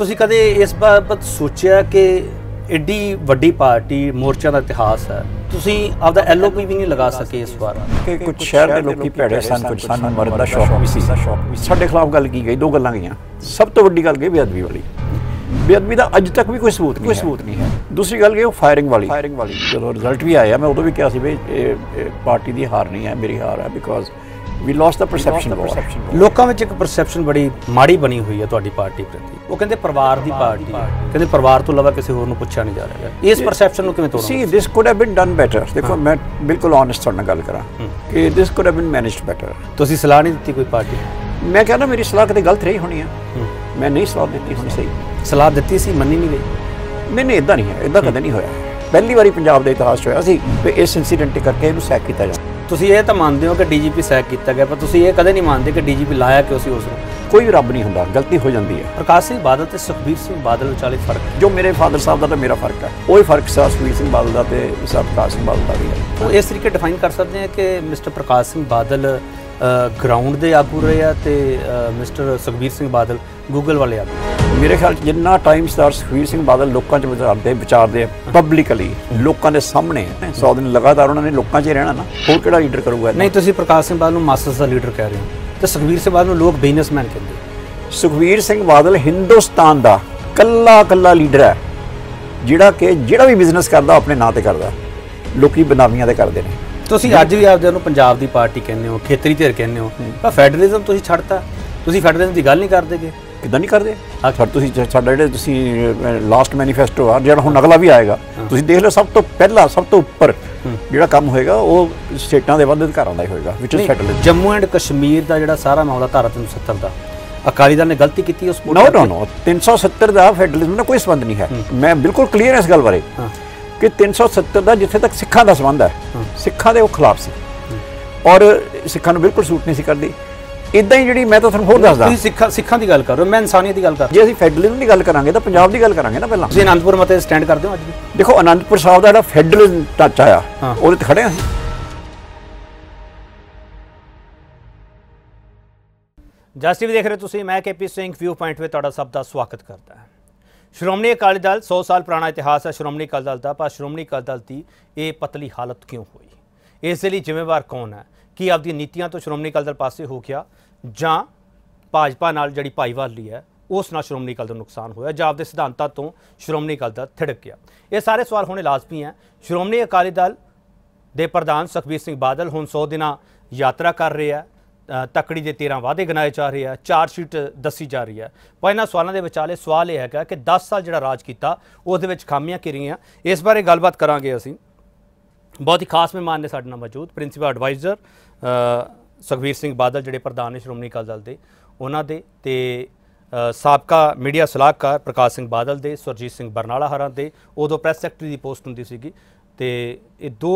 ਤੁਸੀਂ ਕਦੇ ਇਸ ਬਾਬਤ ਸੋਚਿਆ ਕਿ ਐਡੀ ਵੱਡੀ ਪਾਰਟੀ ਮੋਰਚਾ ਦਾ ਇਤਿਹਾਸ ਹੈ ਤੁਸੀਂ ਆਪਦਾ ਐਲਓਪੀ ਵੀ ਨਹੀਂ ਲਗਾ ਸਕੇ ਇਸ ਵਾਰ ਕਿ ਕੁਝ ਸ਼ਹਿਰ ਦੇ ਲੋਕੀ ਭੈੜੇ ਸਨ ਕੁਝ ਸਾਨੂੰ ਮਰਨ ਦਾ ਸ਼ੌਕ ਵੀ ਸੀ ਸਾਡੇ ਖਿਲਾਫ ਗੱਲ ਕੀ ਗਈ ਦੋ ਗੱਲਾਂ ਗਈਆਂ ਸਭ ਤੋਂ ਵੱਡੀ ਗੱਲ ਗਈ ਬੇਅਦਬੀ ਵਾਲੀ ਬੇਅਦਬੀ ਦਾ ਅੱਜ ਤੱਕ ਵੀ ਕੋਈ ਸਬੂਤ ਨਹੀਂ ਕੋਈ ਸਬੂਤ ਨਹੀਂ ਹੈ ਦੂਸਰੀ ਗੱਲ ਗਈ ਉਹ ਫਾਇਰਿੰਗ ਵਾਲੀ ਫਾਇਰਿੰਗ ਵਾਲੀ ਜਦੋਂ ਰਿਜ਼ਲਟ ਵੀ ਆਇਆ ਮੈਂ ਉਦੋਂ ਵੀ ਕਿਹਾ ਸੀ ਵੀ ਇਹ ਪਾਰਟੀ ਦੀ ਹਾਰ ਨਹੀਂ ਹੈ ਮੇਰੀ ਹਾਰ ਹੈ because we lost the perception war ਲੋਕਾਂ ਵਿੱਚ ਇੱਕ ਪਰਸੈਪਸ਼ਨ ਬੜੀ ਮਾੜੀ ਬਣੀ ਹੋਈ ਹੈ ਤੁਹਾਡੀ ਪਾਰਟੀ ਪ੍ਰਤੀ ਉਹ ਕਹਿੰਦੇ ਪਰਿਵਾਰ ਦੀ ਪਾਰਟੀ ਕਹਿੰਦੇ ਪਰਿਵਾਰ ਤੋਂ ਇਲਾਵਾ ਕਿਸੇ ਹੋਰ ਨੂੰ ਪੁੱਛਿਆ ਨਹੀਂ ਜਾ ਰਿਹਾ ਇਸ ਪਰਸੈਪਸ਼ਨ ਨੂੰ ਕਿਵੇਂ ਤੋੜੋ ਸੀ this could have been done better ਦੇਖੋ ਮੈਂ ਬਿਲਕੁਲ ਓਨੈਸਟ ਤੁਹਾਡੇ ਨਾਲ ਗੱਲ ਕਰਾਂ ਕਿ this could have been managed better ਤੁਸੀਂ ਸਲਾਹ ਨਹੀਂ ਦਿੱਤੀ ਕੋਈ ਪਾਰਟੀ ਮੈਂ ਕਹਿੰਦਾ ਮੇਰੀ ਸਲਾਹ ਕਦੇ ਗਲਤ ਰਹੀ ਹੋਣੀ ਆ ਮੈਂ ਨਹੀਂ ਸਲਾਹ ਦਿੱਤੀ ਹੁਣ ਸਹੀ ਸਲਾਹ ਦਿੱਤੀ ਸੀ ਮੰਨੀ ਨਹੀਂ ਗਈ ਨਹੀਂ ਨਹੀਂ ਇਦਾਂ ਨਹੀਂ ਹੈ ਇਦਾਂ ਕਦੇ ਨਹੀਂ ਹੋਇਆ ਪਹਿਲੀ ਵਾਰੀ ਪੰਜਾਬ ਦੇ ਇਤਿਹਾਸ 'ਚ ਹੋਇਆ ਸੀ ਕਿ ਇਸ ਇਨਸੀਡੈਂਟ ਕਰਕੇ ਇਹਨੂੰ ਸੈਕ ਕੀਤਾ ਜਾ ਤੁਸੀਂ ਇਹ ਤਾਂ ਮੰਨਦੇ ਹੋ ਕਿ ਡੀਜੀਪੀ ਸੈਕ ਕੀਤਾ ਗਿਆ ਪਰ ਤੁਸੀਂ ਇਹ ਕਦੇ ਨਹੀਂ ਮੰਨਦੇ ਕਿ ਡੀਜੀਪੀ ਲਾਇਆ ਕਿਉਂ ਸੀ ਉਸ ਨੂੰ ਕੋਈ ਰੱਬ ਨਹੀਂ ਹੁੰਦਾ ਗਲਤੀ ਹੋ ਜਾਂਦੀ ਹੈ ਪ੍ਰਕਾਸ਼ ਸਿੰਘ ਬਾਦਲ ਤੇ ਸੁਖਬੀਰ ਸਿੰਘ ਬਾਦਲ ਵਿਚਾਲੇ ਫਰਕ ਜੋ ਮੇਰੇ ਫਾਦਰ ਸਾਹਿਬ ਦਾ ਤੇ ਮੇਰਾ ਫਰਕ ਹੈ ਉਹ ਹੀ ਫਰਕ ਸਾ ਸੁਖਬੀਰ ਸਿੰਘ ਬਾਦਲ ਦਾ ਤੇ ਸਰ ਪ੍ਰਕਾਸ਼ ਸਿੰਘ ਬਾਦਲ ਦਾ ਵੀ ਹੈ ਉਹ ਇਸ ਤਰੀਕੇ ਡਿਫਾਈਨ ਕਰ ਸਕਦੇ ਹਾਂ ਕਿ ਮਿਸਟਰ ਪ੍ਰਕਾਸ਼ ਸਿੰਘ ਬਾਦਲ ਗਰਾਊਂਡ ਦੇ ਆਪੂ ਰਹੇ ਆ ਤੇ ਮਿਸਟਰ ਸੁਖਬੀਰ ਸਿੰਘ ਬਾਦਲ ਗੂਗਲ ਵਾਲੇ ਆਪੂ ਮੇਰੇ ਖਿਆਲ ਜਿੰਨਾ ਟਾਈਮ ਸਟਾਰ ਸੁਖਵੀਰ ਸਿੰਘ ਬਾਦਲ ਲੋਕਾਂ 'ਚ ਵਿਚਾਰਦੇ ਵਿਚਾਰਦੇ ਪਬਲਿਕਲੀ ਲੋਕਾਂ ਦੇ ਸਾਹਮਣੇ 100 ਦਿਨ ਲਗਾਤਾਰ ਉਹਨਾਂ ਨੇ ਲੋਕਾਂ 'ਚ ਰਹਿਣਾ ਨਾ ਹੋਰ ਕਿਹੜਾ ਲੀਡਰ ਕਰੂਗਾ ਨਹੀਂ ਤੁਸੀਂ ਪ੍ਰਕਾਸ਼ ਸਿੰਘ ਬਾਦਲ ਨੂੰ ਮਾਸਟਰ ਦਾ ਲੀਡਰ ਕਹਿ ਰਹੇ ਹੋ ਤੇ ਸੁਖਵੀਰ ਸਿੰਘ ਬਾਦਲ ਨੂੰ ਲੋਕ ਬਿਜ਼ਨਸਮੈਨ ਕਹਿੰਦੇ ਸੁਖਵੀਰ ਸਿੰਘ ਬਾਦਲ ਹਿੰਦੁਸਤਾਨ ਦਾ ਕੱਲਾ ਕੱਲਾ ਲੀਡਰ ਹੈ ਜਿਹੜਾ ਕਿ ਜਿਹੜਾ ਵੀ ਬਿਜ਼ਨਸ ਕਰਦਾ ਆਪਣੇ ਨਾਂ ਤੇ ਕਰਦਾ ਲੋਕੀ ਬਨਾਵੀਆਂ ਦੇ ਕਰਦੇ ਨੇ ਤੁਸੀਂ ਅੱਜ ਵੀ ਆਪਦੇ ਨੂੰ ਪੰਜਾਬ ਦੀ ਪਾਰਟੀ ਕਹਿੰਦੇ ਹੋ ਖੇਤਰੀ ਧਿਰ ਕਹਿੰਦੇ ਹੋ ਪਰ ਫੈਡਰਲਿਜ਼ਮ ਤੁਸੀਂ ਛੱਡਤਾ ਤੁਸੀਂ ਫੈਡਰਲਿਜ਼ਮ ਦੀ ਗੱਲ ਨਹੀਂ ਕਰਦੇਗੇ ਕਿਦਾਂ ਨਹੀਂ ਕਰਦੇ ਆ ਸਰ ਤੁਸੀਂ ਸਾਡਾ ਜਿਹੜੇ ਤੁਸੀਂ ਲਾਸਟ ਮੈਨੀਫੈਸਟੋ ਆ ਜਿਹੜਾ ਹੁਣ ਅਗਲਾ ਵੀ ਆਏਗਾ ਤੁਸੀਂ ਦੇਖ ਲਓ ਸਭ ਤੋਂ ਪਹਿਲਾ ਸਭ ਤੋਂ ਉੱਪਰ ਜਿਹੜਾ ਕੰਮ ਹੋਏਗਾ ਉਹ ਸਟੇਟਾਂ ਦੇ ਵੱਧ ਅਧਿਕਾਰਾਂ ਦਾ ਹੀ ਹੋਏਗਾ ਵਿਚ ਸੈਟਲ ਜੰਮੂ ਐਂਡ ਕਸ਼ਮੀਰ ਦਾ ਜਿਹੜਾ ਸਾਰਾ ਮਾਮਲਾ ਧਾਰਾ 370 ਦਾ ਅਕਾਲੀ ਦਲ ਨੇ ਗਲਤੀ ਕੀਤੀ ਉਸ ਨੋ ਨੋ ਨੋ 370 ਦਾ ਫੈਡਰਲਿਜ਼ਮ ਨਾਲ ਕੋਈ ਸੰਬੰਧ ਨਹੀਂ ਹੈ ਮੈਂ ਬਿਲਕੁਲ ਕਲੀਅਰ ਇਸ ਗੱਲ ਬਾਰੇ ਕਿ 370 ਦਾ ਜਿੱਥੇ ਤੱਕ ਸਿੱਖਾਂ ਦਾ ਸੰਬੰਧ ਹੈ ਸਿੱਖਾਂ ਦੇ ਉਹ ਖਿਲਾਫ ਸੀ ਔਰ ਸਿੱਖਾਂ ਨੂੰ ਬਿਲਕੁਲ ਸੂਟ ਨਹੀਂ ਸੀ ਕਰਦੀ ਇਦਾਂ ਹੀ ਜਿਹੜੀ ਮੈਂ ਤਾਂ ਤੁਹਾਨੂੰ ਹੋਰ ਦੱਸਦਾ ਤੁਸੀਂ ਸਿੱਖਾਂ ਸਿੱਖਾਂ ਦੀ ਗੱਲ ਕਰ ਰਹੇ ਹੋ ਮੈਂ ਇਨਸਾਨੀਅਤ ਦੀ ਗੱਲ ਕਰ ਜੇ ਅਸੀਂ ਫੈਡਰਲਿਜ਼ਮ ਦੀ ਗੱਲ ਕਰਾਂਗੇ ਤਾਂ ਪੰਜਾਬ ਦੀ ਗੱਲ ਕਰਾਂਗੇ ਨਾ ਪਹਿਲਾਂ ਤੁਸੀਂ ਅਨੰਦਪੁਰ ਮਤੇ ਸਟੈਂਡ ਕਰਦੇ ਹੋ ਅੱਜ ਵੀ ਦੇਖੋ ਅਨੰਦਪੁਰ ਸਾਹਿਬ ਦਾ ਜਿਹੜਾ ਫੈਡਰਲ ਟੱਚ ਆਇਆ ਉਹਦੇ ਤੇ ਖੜੇ ਅਸੀਂ ਜਸਟ ਵੀ ਦੇਖ ਰਹੇ ਤੁਸੀਂ ਮੈਂ ਕੇਪੀ ਸਿੰਘ ਵਿਊ ਪੁਆਇੰਟ 'ਤੇ ਤੁਹਾਡਾ ਸਭ ਦਾ ਸਵਾਗਤ ਕਰਦਾ ਹਾਂ ਸ਼੍ਰੋਮਣੀ ਅਕਾਲੀ ਦਲ 100 ਸਾਲ ਪੁਰਾਣਾ ਇਤਿਹਾਸ ਹੈ ਸ਼੍ਰੋਮਣੀ ਅਕਾਲੀ ਦਲ ਦਾ ਪਰ ਸ਼੍ਰੋਮਣੀ ਅਕਾਲੀ ਦਲ ਦੀ ਇਹ ਪਤਲੀ ਹਾਲਤ ਕਿਉਂ ਹੋਈ ਇਸ ਦੇ ਲਈ ਜ਼ਿੰਮੇਵਾਰ ਕੌਣ ਹੈ ਕੀ ਆਪਦੀ ਨੀਤੀਆਂ ਤੋਂ ਸ਼੍ਰੋਮਣੀ ਅਕਾਲੀ ਦਲ ਪਾਸੇ ਹੋ ਗਿਆ ਜਾਂ ਭਾਜਪਾ ਨਾਲ ਜਿਹੜੀ ਭਾਈਵਾਲੀ ਹੈ ਉਸ ਨਾਲ ਸ਼੍ਰੋਮਣੀ ਅਕਾਲੀ ਦਲ ਨੁਕਸਾਨ ਹੋਇਆ ਜਾਂ ਆਪਦੇ ਸਿਧਾਂਤਾਂ ਤੋਂ ਸ਼੍ਰੋਮਣੀ ਅਕਾਲੀ ਦਲ ਥੜਕ ਗਿਆ ਇਹ ਸਾਰੇ ਸਵਾਲ ਹੋਣੇ ਲਾਜ਼ਮੀ ਹੈ ਸ਼੍ਰੋਮਣੀ ਅਕਾਲੀ ਦਲ ਦੇ ਪ੍ਰਧਾਨ ਸੁਖਬੀਰ ਸਿੰਘ ਬਾਦਲ ਹੁਣ 100 ਦਿਨਾਂ ਯਾਤਰਾ ਕਰ ਰਹੇ ਆ ਤਕੜੀ ਦੇ 13 ਵਾਅਦੇ ਗਨਾਏ ਜਾ ਰਹੇ ਆ ਚਾਰ ਸ਼ੀਟ ਦੱਸੀ ਜਾ ਰਹੀ ਹੈ ਪਰ ਇਹਨਾਂ ਸਵਾਲਾਂ ਦੇ ਵਿਚਾਲੇ ਸਵਾਲ ਇਹ ਹੈਗਾ ਕਿ 10 ਸਾਲ ਜਿਹੜਾ ਰਾਜ ਕੀਤਾ ਉਸ ਦੇ ਵਿੱਚ ਖਾਮੀਆਂ ਕੀ ਰਹੀਆਂ ਇਸ ਬਾਰੇ ਗੱਲਬਾਤ ਕਰਾਂਗੇ ਅਸੀਂ ਬਹੁਤ ਹੀ ਖਾਸ ਮਹਿਮਾਨ ਨੇ ਸਾਡੇ ਨਾਲ ਮੌਜੂਦ ਪ੍ਰਿੰਸੀਪਲ ਐਡਵਾਈਜ਼ਰ ਸੁਖਵੀਰ ਸਿੰਘ ਬਾਦਲ ਜਿਹੜੇ ਪ੍ਰਧਾਨ ਨੇ ਸ਼੍ਰੋਮਣੀ ਅਕਾਲੀ ਦਲ ਦੇ ਉਹਨਾਂ ਦੇ ਤੇ ਸਾਬਕਾ ਮੀਡੀਆ ਸਲਾਹਕਾਰ ਪ੍ਰਕਾਸ਼ ਸਿੰਘ ਬਾਦਲ ਦੇ ਸੁਰਜੀਤ ਸਿੰਘ ਬਰਨਾਲਾ ਹਰਾਂ ਦੇ ਉਦੋਂ ਪ੍ਰੈਸ ਸੈਕਟਰੀ ਦੀ ਪੋਸਟ ਹੁੰਦੀ ਸੀਗੀ ਤੇ ਇਹ ਦੋ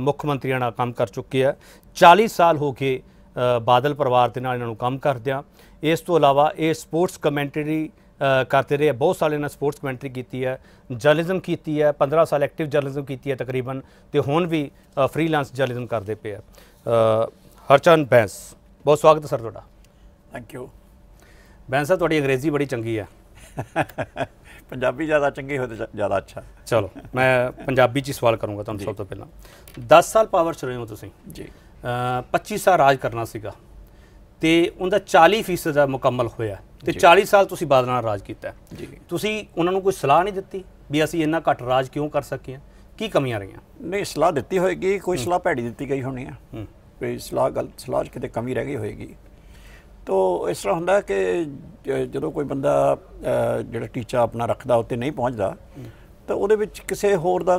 ਮੁੱਖ ਮੰਤਰੀਆਂ ਨਾਲ ਕੰਮ ਕਰ ਚੁੱਕੇ ਆ 40 ਸਾਲ ਹੋ ਗਏ ਬਾਦਲ ਪਰਿਵਾਰ ਦੇ ਨਾਲ ਇਹਨਾਂ ਨੂੰ ਕੰਮ ਕਰਦਿਆਂ ਇਸ ਤੋਂ ਇਲਾਵਾ ਇਹ ਸਪੋਰਟਸ ਕਮੈਂਟਰੀ ਕਰਦੇ ਰਹੇ ਬਹੁਤ ਸਾਲ ਇਹਨਾਂ ਸਪੋਰਟਸ ਕਮੈਂਟਰੀ ਕੀਤੀ ਹੈ ਜਰਨਲਿਜ਼ਮ ਕੀਤੀ ਹੈ 15 ਸਾਲ ਐਕਟਿਵ ਜਰਨਲਿਜ਼ਮ ਕੀਤੀ ਹੈ ਤਕਰੀਬਨ ਤੇ ਹੁਣ ਵੀ ਫ੍ਰੀਲਾਂਸ ਜਰਨਲਿਜ਼ਮ ਕਰਦੇ ਪਏ ਆ ਹਰਚਨ ਬੈਂਸ ਬਹੁਤ ਸਵਾਗਤ ਹੈ ਸਰ ਤੁਹਾਡਾ ਥੈਂਕ ਯੂ ਬੈਂਸ ਸਾਹਿਬ ਤੁਹਾਡੀ ਅੰਗਰੇਜ਼ੀ ਬੜੀ ਚੰਗੀ ਹੈ ਪੰਜਾਬੀ ਜ਼ਿਆਦਾ ਚੰਗੀ ਹੋਵੇ ਤਾਂ ਜ਼ਿਆਦਾ ਅੱਛਾ ਚਲੋ ਮੈਂ ਪੰਜਾਬੀ 'ਚ ਹੀ ਸਵਾਲ ਕਰੂੰਗਾ ਤੁਹਾਨੂੰ ਸਭ ਤੋਂ ਪਹਿਲਾਂ 10 ਸਾਲ ਪਾਵਰ 'ਚ ਰਹੇ ਹੋ ਤੁਸੀਂ ਜੀ 25 ਸਾਲ ਰਾਜ ਕਰਨਾ ਸੀਗਾ ਤੇ ਉਹਦਾ 40% ਦਾ ਮੁਕੰਮਲ ਹੋਇਆ ਤੇ 40 ਸਾਲ ਤੁਸੀਂ ਬਾਦਲ ਨਾਲ ਰਾਜ ਕੀਤਾ ਤੁਸੀਂ ਉਹਨਾਂ ਨੂੰ ਕੋਈ ਸਲਾਹ ਨਹੀਂ ਦਿੱਤੀ ਵੀ ਅਸੀਂ ਇੰਨਾ ਘੱਟ ਰਾਜ ਕਿਉਂ ਕਰ ਸਕੀਏ ਕੀ ਕਮੀਆਂ ਰਹੀਆਂ ਨਹੀਂ ਸਲਾਹ ਦਿੱਤੀ ਹੋਏਗੀ ਕੋਈ ਸਲਾਹ ਭੈੜੀ ਦਿੱਤੀ ਗਈ ਹੋਣੀ ਆ ਕੋਈ ਸਲਾਹ ਗਲਤ ਸਲਾਹ ਕਿਤੇ ਕਮੀ ਰਹਿ ਗਈ ਹੋਏਗੀ ਤੋ ਇਸ ਤਰ੍ਹਾਂ ਹੁੰਦਾ ਕਿ ਜਦੋਂ ਕੋਈ ਬੰਦਾ ਜਿਹੜਾ ਟੀਚਾ ਆਪਣਾ ਰੱਖਦਾ ਉੱਤੇ ਨਹੀਂ ਪਹੁੰਚਦਾ ਤਾਂ ਉਹਦੇ ਵਿੱਚ ਕਿਸੇ ਹੋਰ ਦਾ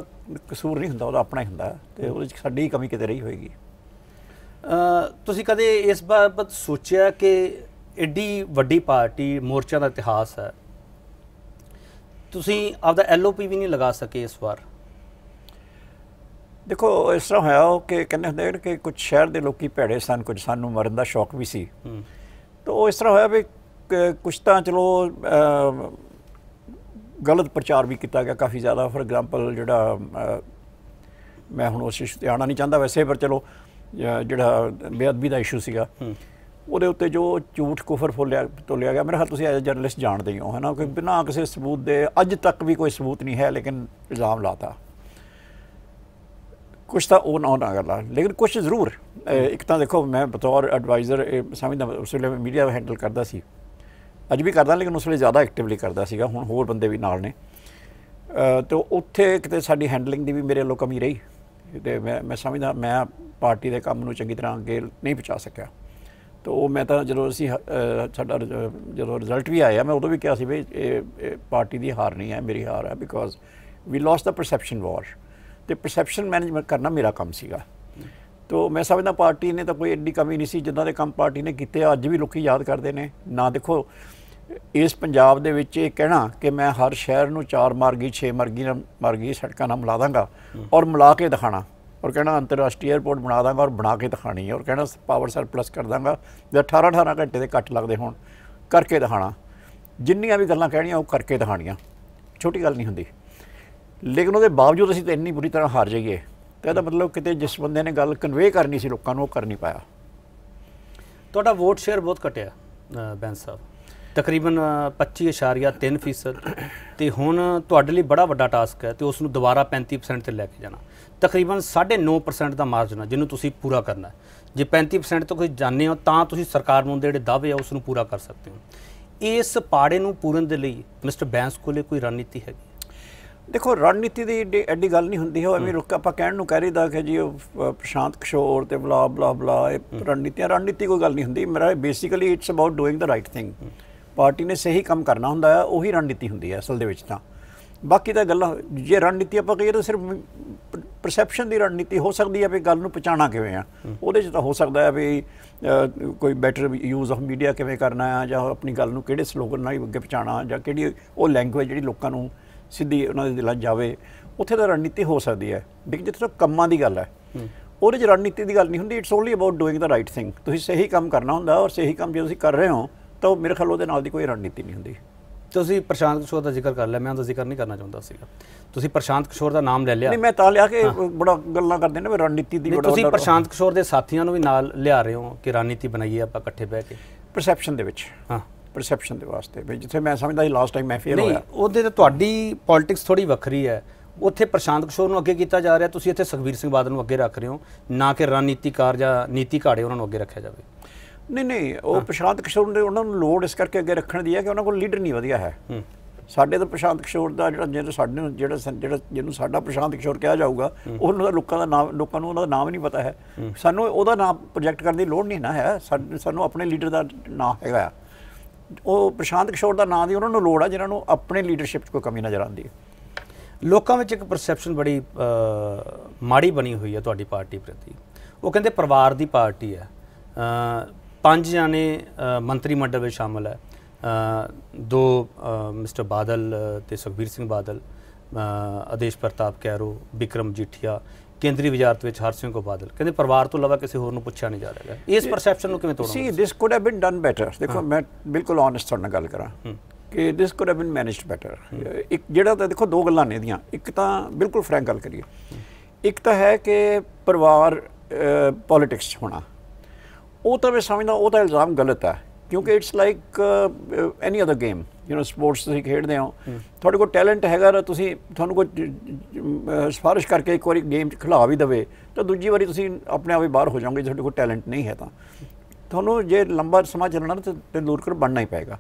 ਕਸੂਰ ਨਹੀਂ ਹੁੰਦਾ ਉਹਦਾ ਆਪਣਾ ਹੀ ਹੁੰਦਾ ਤੇ ਉਹਦੇ ਵਿੱਚ ਸਾਡੀ ਕਮੀ ਕਿਤੇ ਰਹੀ ਹੋਏਗੀ ਤੁਸੀਂ ਕਦੇ ਇਸ ਬਾਬਤ ਸੋਚਿਆ ਕਿ ਐਡੀ ਵੱਡੀ ਪਾਰਟੀ ਮੋਰਚਾ ਦਾ ਇਤਿਹਾਸ ਹੈ ਤੁਸੀਂ ਆਪਦਾ ਐਲਓਪੀ ਵੀ ਨਹੀਂ ਲਗਾ ਸਕੇ ਇਸ ਵਾਰ ਦੇਖੋ ਇਸ ਤਰ੍ਹਾਂ ਹੋਇਆ ਉਹ ਕਿ ਕਹਿੰਦੇ ਹੁੰਦੇ ਕਿ ਕੁਝ ਸ਼ਹਿਰ ਦੇ ਲੋਕੀ ਭੈੜੇ ਸਨ ਕੁਝ ਸਾਨੂੰ ਮਰਨ ਦਾ ਸ਼ੌਕ ਵੀ ਸੀ ਤਾਂ ਉਹ ਇਸ ਤਰ੍ਹਾਂ ਹੋਇਆ ਵੀ ਕੁਝ ਤਾਂ ਚਲੋ ਗਲਤ ਪ੍ਰਚਾਰ ਵੀ ਕੀਤਾ ਗਿਆ ਕਾਫੀ ਜ਼ਿਆਦਾ ਫੋਰ ਐਗਜ਼ਾਮਪਲ ਜਿਹੜਾ ਮੈਂ ਹੁਣ ਉਸ ਇਸ਼ੂ ਤੇ ਆਣਾ ਨਹੀਂ ਚਾਹੁੰਦਾ ਵੈਸੇ ਪਰ ਚਲੋ ਜਿਹੜਾ ਬੇਅਦਬੀ ਦਾ ਇਸ਼ੂ ਸੀਗਾ ਉਹਦੇ ਉੱਤੇ ਜੋ ਝੂਠ ਕੁਫਰ ਫੋਲਿਆ ਤੋਲਿਆ ਗਿਆ ਮੇਰੇ ਖਿਆਲ ਤੁਸੀਂ ਐਜ਼ ਜਰਨਲਿਸਟ ਜਾਣਦੇ ਹੋ ਹਨਾ ਕਿ ਬਿਨਾਂ ਕਿਸੇ ਸਬੂਤ ਦੇ ਅੱਜ ਤੱਕ ਵੀ ਕੋਈ ਸਬੂਤ ਨਹੀਂ ਹੈ ਲੇਕਿਨ ਇਲਜ਼ਾਮ ਲਾਤਾ कुछ ਤਾਂ वो ਨਾ अगला ਲੇਕਿਨ ਕੁਛ ਜ਼ਰੂਰ ਇੱਕ ਤਾਂ ਦੇਖੋ ਮੈਂ ਬਤੌਰ ਐਡਵਾਈਜ਼ਰ ਸਮਝਦਾ ਉਸ ਵੇਲੇ ਮੀਡੀਆ ਹੈਂਡਲ ਕਰਦਾ ਸੀ ਅੱਜ ਵੀ ਕਰਦਾ ਲੇਕਿਨ ਉਸ ਵੇਲੇ ਜ਼ਿਆਦਾ ਐਕਟਿਵਲੀ ਕਰਦਾ ਸੀਗਾ ਹੁਣ ਹੋਰ ਬੰਦੇ ਵੀ ਨਾਲ ਨੇ ਤੇ ਉੱਥੇ ਕਿਤੇ ਸਾਡੀ ਹੈਂਡਲਿੰਗ ਦੀ ਵੀ ਮੇਰੇ ਵੱਲੋਂ ਕਮੀ ਰਹੀ ਤੇ ਮੈਂ ਮੈਂ ਸਮਝਦਾ ਮੈਂ ਪਾਰਟੀ ਦੇ ਕੰਮ ਨੂੰ ਚੰਗੀ ਤਰ੍ਹਾਂ ਅੱਗੇ ਨਹੀਂ ਪਹੁੰਚਾ ਸਕਿਆ ਤੋ ਉਹ ਮੈਂ ਤਾਂ ਜਦੋਂ ਅਸੀਂ ਸਾਡਾ ਜਦੋਂ ਰਿਜ਼ਲਟ ਵੀ ਆਇਆ ਮੈਂ ਉਦੋਂ ਵੀ ਕਿਹਾ ਸੀ ਵੀ ਇਹ ਪਾਰਟੀ ਦੀ ਹਾਰ ਨਹੀਂ ਹੈ ਮੇਰੀ ਹਾਰ ਹੈ because we lost the perception war ਤੇ ਪਰਸੈਪਸ਼ਨ ਮੈਨੇਜਮੈਂਟ ਕਰਨਾ ਮੇਰਾ ਕੰਮ ਸੀਗਾ ਤੋ ਮੈਂ ਸਮਝਦਾ ਪਾਰਟੀ ਨੇ ਤਾਂ ਕੋਈ ਐਡੀ ਕਮੀ ਨਹੀਂ ਸੀ ਜਿੰਨਾ ਦੇ ਕੰਮ ਪਾਰਟੀ ਨੇ ਕੀਤੇ ਅੱਜ ਵੀ ਲੋਕੀ ਯਾਦ ਕਰਦੇ ਨੇ ਨਾ ਦੇਖੋ ਇਸ ਪੰਜਾਬ ਦੇ ਵਿੱਚ ਇਹ ਕਹਿਣਾ ਕਿ ਮੈਂ ਹਰ ਸ਼ਹਿਰ ਨੂੰ ਚਾਰ ਮਾਰਗੀ ਛੇ ਮਾਰਗੀ ਮਾਰਗੀ ਸੜਕਾਂ ਨਾਲ ਮਿਲਾ ਦਾਂਗਾ ਔਰ ਮਿਲਾ ਕੇ ਦਿਖਾਣਾ ਔਰ ਕਹਿਣਾ ਅੰਤਰਰਾਸ਼ਟਰੀ 에ਰਪੋਰਟ ਬਣਾ ਦਾਂਗਾ ਔਰ ਬਣਾ ਕੇ ਦਿਖਾਣੀ ਔਰ ਕਹਿਣਾ ਪਾਵਰ ਸਰਪਲਸ ਕਰ ਦਾਂਗਾ ਜੇ 18 18 ਘੰਟੇ ਦੇ ਕੱਟ ਲੱਗਦੇ ਹੋਣ ਕਰਕੇ ਦਿਖਾਣਾ ਜਿੰਨੀਆਂ ਵੀ ਗੱਲਾਂ ਕਹਿਣੀਆਂ ਉਹ ਕਰਕੇ ਦਿਖਾਣੀਆਂ ਛੋਟੀ ਗੱਲ ਨਹੀਂ ਹੁੰਦੀ ਲੇਕਿਨ ਉਹਦੇ ਬਾਵਜੂਦ ਅਸੀਂ ਤਾਂ ਇੰਨੀ ਬੁਰੀ ਤਰ੍ਹਾਂ ਹਾਰ ਜਾਈਏ ਤਾਂ ਇਹਦਾ ਮਤਲਬ ਕਿਤੇ ਜਿਸ ਬੰਦੇ ਨੇ ਗੱਲ ਕਨਵੇ ਕਰਨੀ ਸੀ ਲੋਕਾਂ ਨੂੰ ਉਹ ਕਰ ਨਹੀਂ ਪਾਇਆ ਤੁਹਾਡਾ ਵੋਟ ਸ਼ੇਅਰ ਬਹੁਤ ਘਟਿਆ ਬੈਂਸ ਸਾਹਿਬ ਤਕਰੀਬਨ 25.3% ਤੇ ਹੁਣ ਤੁਹਾਡੇ ਲਈ ਬੜਾ ਵੱਡਾ ਟਾਸਕ ਹੈ ਤੇ ਉਸ ਨੂੰ ਦੁਬਾਰਾ 35% ਤੇ ਲੈ ਕੇ ਜਾਣਾ ਤਕਰੀਬਨ 9.5% ਦਾ ਮਾਰਜਨ ਹੈ ਜਿਹਨੂੰ ਤੁਸੀਂ ਪੂਰਾ ਕਰਨਾ ਹੈ ਜੇ 35% ਤੋਂ ਕੋਈ ਜਾਣੇ ਹੋ ਤਾਂ ਤੁਸੀਂ ਸਰਕਾਰ ਨੂੰ ਜਿਹੜੇ ਦਾਅਵੇ ਆ ਉਸ ਨੂੰ ਪੂਰਾ ਕਰ ਸਕਦੇ ਹੋ ਇਸ ਪਾੜੇ ਨੂੰ ਪੂਰਨ ਦੇ ਲਈ ਮਿਸਟਰ ਬੈਂਸ ਕੋਲੇ ਕੋਈ ਰਣਨੀਤੀ ਹੈ ਦੇਖੋ ਰਣਨੀਤੀ ਦੀ ਐਡੀ ਗੱਲ ਨਹੀਂ ਹੁੰਦੀ ਹੋ ਐਵੇਂ ਰੁੱਕ ਆਪਾਂ ਕਹਿਣ ਨੂੰ ਕਹਿ ਰਹੀਦਾ ਕਿ ਜੀ ਉਹ ਪ੍ਰਸ਼ਾਂਤ ਕਿਸ਼ੋਰ ਤੇ ਬਲਾ ਬਲਾ ਬਲਾ ਇਹ ਰਣਨੀਤੀਆਂ ਰਣਨੀਤੀ ਕੋਈ ਗੱਲ ਨਹੀਂ ਹੁੰਦੀ ਮੇਰਾ basically it's about doing the right thing party ਨੇ ਸਹੀ ਕੰਮ ਕਰਨਾ ਹੁੰਦਾ ਹੈ ਉਹੀ ਰਣਨੀਤੀ ਹੁੰਦੀ ਹੈ ਅਸਲ ਦੇ ਵਿੱਚ ਤਾਂ ਬਾਕੀ ਤਾਂ ਗੱਲਾਂ ਜੇ ਰਣਨੀਤੀ ਆਪਾਂ ਕਹੀਏ ਤਾਂ ਸਿਰਫ ਪਰਸੈਪਸ਼ਨ ਦੀ ਰਣਨੀਤੀ ਹੋ ਸਕਦੀ ਹੈ ਵੀ ਗੱਲ ਨੂੰ ਪਹਚਾਣਾ ਕਿਵੇਂ ਆ ਉਹਦੇ 'ਚ ਤਾਂ ਹੋ ਸਕਦਾ ਹੈ ਵੀ ਕੋਈ ਬੈਟਰ ਯੂਜ਼ ਆਫ ਮੀਡੀਆ ਕਿਵੇਂ ਕਰਨਾ ਹੈ ਜਾਂ ਆਪਣੀ ਗੱਲ ਨੂੰ ਕਿਹੜੇ ਸਲੋਗਨ ਨਾਲ ਅੱਗੇ ਪਹਚਾਣਾ ਜਾਂ ਕਿਹੜੀ ਉਹ ਲੈਂਗੁਏਜ ਜਿਹੜੀ ਲੋਕਾਂ ਨੂੰ ਸਿੱਧੀ ਉਹਨਾਂ ਦੇ ਦਿਲਾਂ ਜਾਵੇ ਉੱਥੇ ਤਾਂ ਰਣਨੀਤੀ ਹੋ ਸਕਦੀ ਹੈ ਲੇਕਿਨ ਜਿੱਥੇ ਤੱਕ ਕੰਮਾਂ ਦੀ ਗੱਲ ਹੈ ਉਹਦੇ 'ਚ ਰਣਨੀਤੀ ਦੀ ਗੱਲ ਨਹੀਂ ਹੁੰਦੀ it's only about doing the right thing ਤੁਸੀਂ ਸਹੀ ਕੰਮ ਕਰਨਾ ਹੁੰਦਾ ਔਰ ਸਹੀ ਕੰਮ ਜੇ ਤੁਸੀਂ ਕਰ ਰਹੇ ਹੋ ਤਾਂ ਉਹ ਮੇਰੇ ਖਿਆਲ ਉਹਦੇ ਨਾਲ ਦੀ ਕੋਈ ਰਣਨੀਤੀ ਨਹੀਂ ਹੁੰਦੀ ਤੁਸੀਂ ਪ੍ਰਸ਼ਾਂਤ ਕਿਸ਼ੋਰ ਦਾ ਜ਼ਿਕਰ ਕਰ ਲਿਆ ਮੈਂ ਉਹਦਾ ਜ਼ਿਕਰ ਨਹੀਂ ਕਰਨਾ ਚਾਹੁੰਦਾ ਸੀਗਾ ਤੁਸੀਂ ਪ੍ਰਸ਼ਾਂਤ ਕਿਸ਼ੋਰ ਦਾ ਨਾਮ ਲੈ ਲਿਆ ਨਹੀਂ ਮੈਂ ਤਾਂ ਲਿਆ ਕਿ ਬੜਾ ਗੱਲਾਂ ਕਰਦੇ ਨੇ ਰਣਨੀਤੀ ਦੀ ਬੜਾ ਤੁਸੀਂ ਪ੍ਰਸ਼ਾਂਤ ਕਿਸ਼ੋਰ ਦੇ ਸਾਥੀਆਂ ਨੂੰ ਵੀ ਨਾਲ ਲਿਆ ਰਹੇ ਹੋ ਕਿ ਰਣਨੀਤੀ ਬਣਾਈਏ ਆਪਾਂ ਇਕੱਠੇ ਬਹਿ ਕੇ ਪਰਸੈਪਸ਼ਨ ਦੇ ਵਿੱਚ ਹਾਂ ਪਰਸੈਪਸ਼ਨ ਦੇ ਵਾਸਤੇ ਵੀ ਜਿੱਥੇ ਮੈਂ ਸਮਝਦਾ ਸੀ ਲਾਸਟ ਟਾਈਮ ਮੈਂ ਫੇਲ ਹੋਇਆ ਉਹਦੇ ਤੇ ਤੁਹਾਡੀ ਪੋਲਿਟਿਕਸ ਥੋੜੀ ਵੱਖਰੀ ਹੈ ਉੱਥੇ ਪ੍ਰਸ਼ਾਂਤ ਕਿਸ਼ੋਰ ਨੂੰ ਅੱਗੇ ਕੀਤਾ ਜਾ ਰਿਹਾ ਤੁਸੀਂ ਇੱਥੇ ਸੁਖਵੀਰ ਸਿੰਘ ਬਾਦਲ ਨੂੰ ਅੱਗੇ ਰੱਖ ਰਹੇ ਹੋ ਨਾ ਕਿ ਰਣਨੀਤੀਕਾਰ ਜਾਂ ਨੀਤੀ ਘਾੜੇ ਉਹਨਾਂ ਨੂੰ ਅੱਗੇ ਰੱਖਿਆ ਜਾਵੇ ਨਹੀਂ ਨਹੀਂ ਉਹ ਪ੍ਰਸ਼ਾਂਤ ਕਿਸ਼ੋਰ ਨੇ ਉਹਨਾਂ ਨੂੰ ਲੋਡ ਇਸ ਕਰਕੇ ਅੱਗੇ ਰੱਖਣ ਦੀ ਹੈ ਕਿ ਉਹਨਾਂ ਕੋਲ ਲੀਡਰ ਨਹੀਂ ਵਧੀਆ ਹੈ ਸਾਡੇ ਤਾਂ ਪ੍ਰਸ਼ਾਂਤ ਕਿਸ਼ੋਰ ਦਾ ਜਿਹੜਾ ਜਿਹੜਾ ਸਾਡੇ ਨੂੰ ਜਿਹੜਾ ਜਿਹੜਾ ਜਿਹਨੂੰ ਸਾਡਾ ਪ੍ਰਸ਼ਾਂਤ ਕਿਸ਼ੋਰ ਕਿਹਾ ਜਾਊਗਾ ਉਹਨਾਂ ਦਾ ਲੋਕਾਂ ਦਾ ਨਾਮ ਲੋਕਾਂ ਨੂੰ ਉਹਨਾਂ ਦਾ ਨਾਮ ਹੀ ਨਹੀਂ ਪਤਾ ਹੈ ਸਾਨੂੰ ਉਹਦਾ ਨਾਮ ਪ੍ਰੋਜੈਕਟ ਕਰਨ ਦੀ ਲੋੜ ਨਹੀਂ ਨਾ ਹੈ ਸਾਨੂੰ ਆਪਣੇ ਲੀਡਰ ਦਾ ਨਾਮ ਹੈਗਾ ਉਹ ਪ੍ਰਸ਼ਾਂਤ ਕਿਸ਼ੋਰ ਦਾ ਨਾਂ ਦੀ ਉਹਨਾਂ ਨੂੰ ਲੋੜ ਆ ਜਿਨ੍ਹਾਂ ਨੂੰ ਆਪਣੇ ਲੀਡਰਸ਼ਿਪ 'ਚ ਕੋਈ ਕਮੀ ਨਜ਼ਰ ਆਉਂਦੀ ਹੈ ਲੋਕਾਂ ਵਿੱਚ ਇੱਕ ਪਰਸੈਪਸ਼ਨ ਬੜੀ ਮਾੜੀ ਬਣੀ ਹੋਈ ਹੈ ਤੁਹਾਡੀ ਪਾਰਟੀ ਪ੍ਰਤੀ ਉਹ ਕਹਿੰਦੇ ਪਰਿਵਾਰ ਦੀ ਪਾਰਟੀ ਹੈ ਪੰਜ ਜਾਣੇ ਮੰਤਰੀ ਮੰਡਲ ਵਿੱਚ ਸ਼ਾਮਲ ਹੈ ਦੋ ਮਿਸਟਰ ਬਾਦਲ ਤੇ ਸੁਖਬੀਰ ਸਿੰਘ ਬਾਦਲ ਆਦੇਸ਼ ਪ੍ਰਤਾਪ ਕੈਰੋ ਵਿਕਰਮ ਜੀਠੀਆ ਕੇਂਦਰੀ ਵਿਜਾਰਤ ਵਿੱਚ ਹਰ ਸਿੰਘ ਕੋ ਬਾਦਲ ਕਹਿੰਦੇ ਪਰਿਵਾਰ ਤੋਂ ਇਲਾਵਾ ਕਿਸੇ ਹੋਰ ਨੂੰ ਪੁੱਛਿਆ ਨਹੀਂ ਜਾ ਰਿਹਾ ਇਸ ਪਰਸੈਪਸ਼ਨ ਨੂੰ ਕਿਵੇਂ ਤੋੜਨਾ ਸੀ this could have been done better ਦੇਖੋ ਮੈਂ ਬਿਲਕੁਲ ਓਨੈਸਟ ਤੁਹਾਡੇ ਨਾਲ ਗੱਲ ਕਰਾਂ ਕਿ this could have been managed better ਇੱਕ ਜਿਹੜਾ ਤਾਂ ਦੇਖੋ ਦੋ ਗੱਲਾਂ ਨੇ ਇਹਦੀਆਂ ਇੱਕ ਤਾਂ ਬਿਲਕੁਲ ਫਰੈਂਕ ਗੱਲ ਕਰੀਏ ਇੱਕ ਤਾਂ ਹੈ ਕਿ ਪਰਿਵਾਰ ਪੋਲਿਟਿਕਸ ਹੋਣਾ ਉਹ ਤਾਂ ਮੈਂ ਸਮਝਦਾ ਉਹਦਾ ਇਲਜ਼ਾਮ ਗਲਤ ਹੈ ਕਿਉਂਕਿ it's like any other game you know sports ਤੁਸੀਂ ਖੇਡਦੇ ਹੋ ਤੁਹਾਡੇ ਕੋਲ ਟੈਲੈਂਟ ਹੈਗਾ ਤਾਂ ਤੁਸੀਂ ਤੁਹਾਨੂੰ ਕੋਈ ਸਿਫਾਰਿਸ਼ ਕਰਕੇ ਇੱਕ ਵਾਰੀ ਗੇਮ ਖਿਲਾ ਵੀ ਦਵੇ ਤਾਂ ਦੂਜੀ ਵਾਰੀ ਤੁਸੀਂ ਆਪਣੇ ਆਪ ਹੀ ਬਾਹਰ ਹੋ ਜਾਓਗੇ ਜੇ ਤੁਹਾਡੇ ਕੋਲ ਟੈਲੈਂਟ ਨਹੀਂ ਹੈ ਤਾਂ ਤੁਹਾਨੂੰ ਜੇ ਲੰਬਾ ਸਮਾਂ ਚੱਲਣਾ ਤੇ ਦੂਰਕਰ ਬਣਨਾ ਹੀ ਪਏਗਾ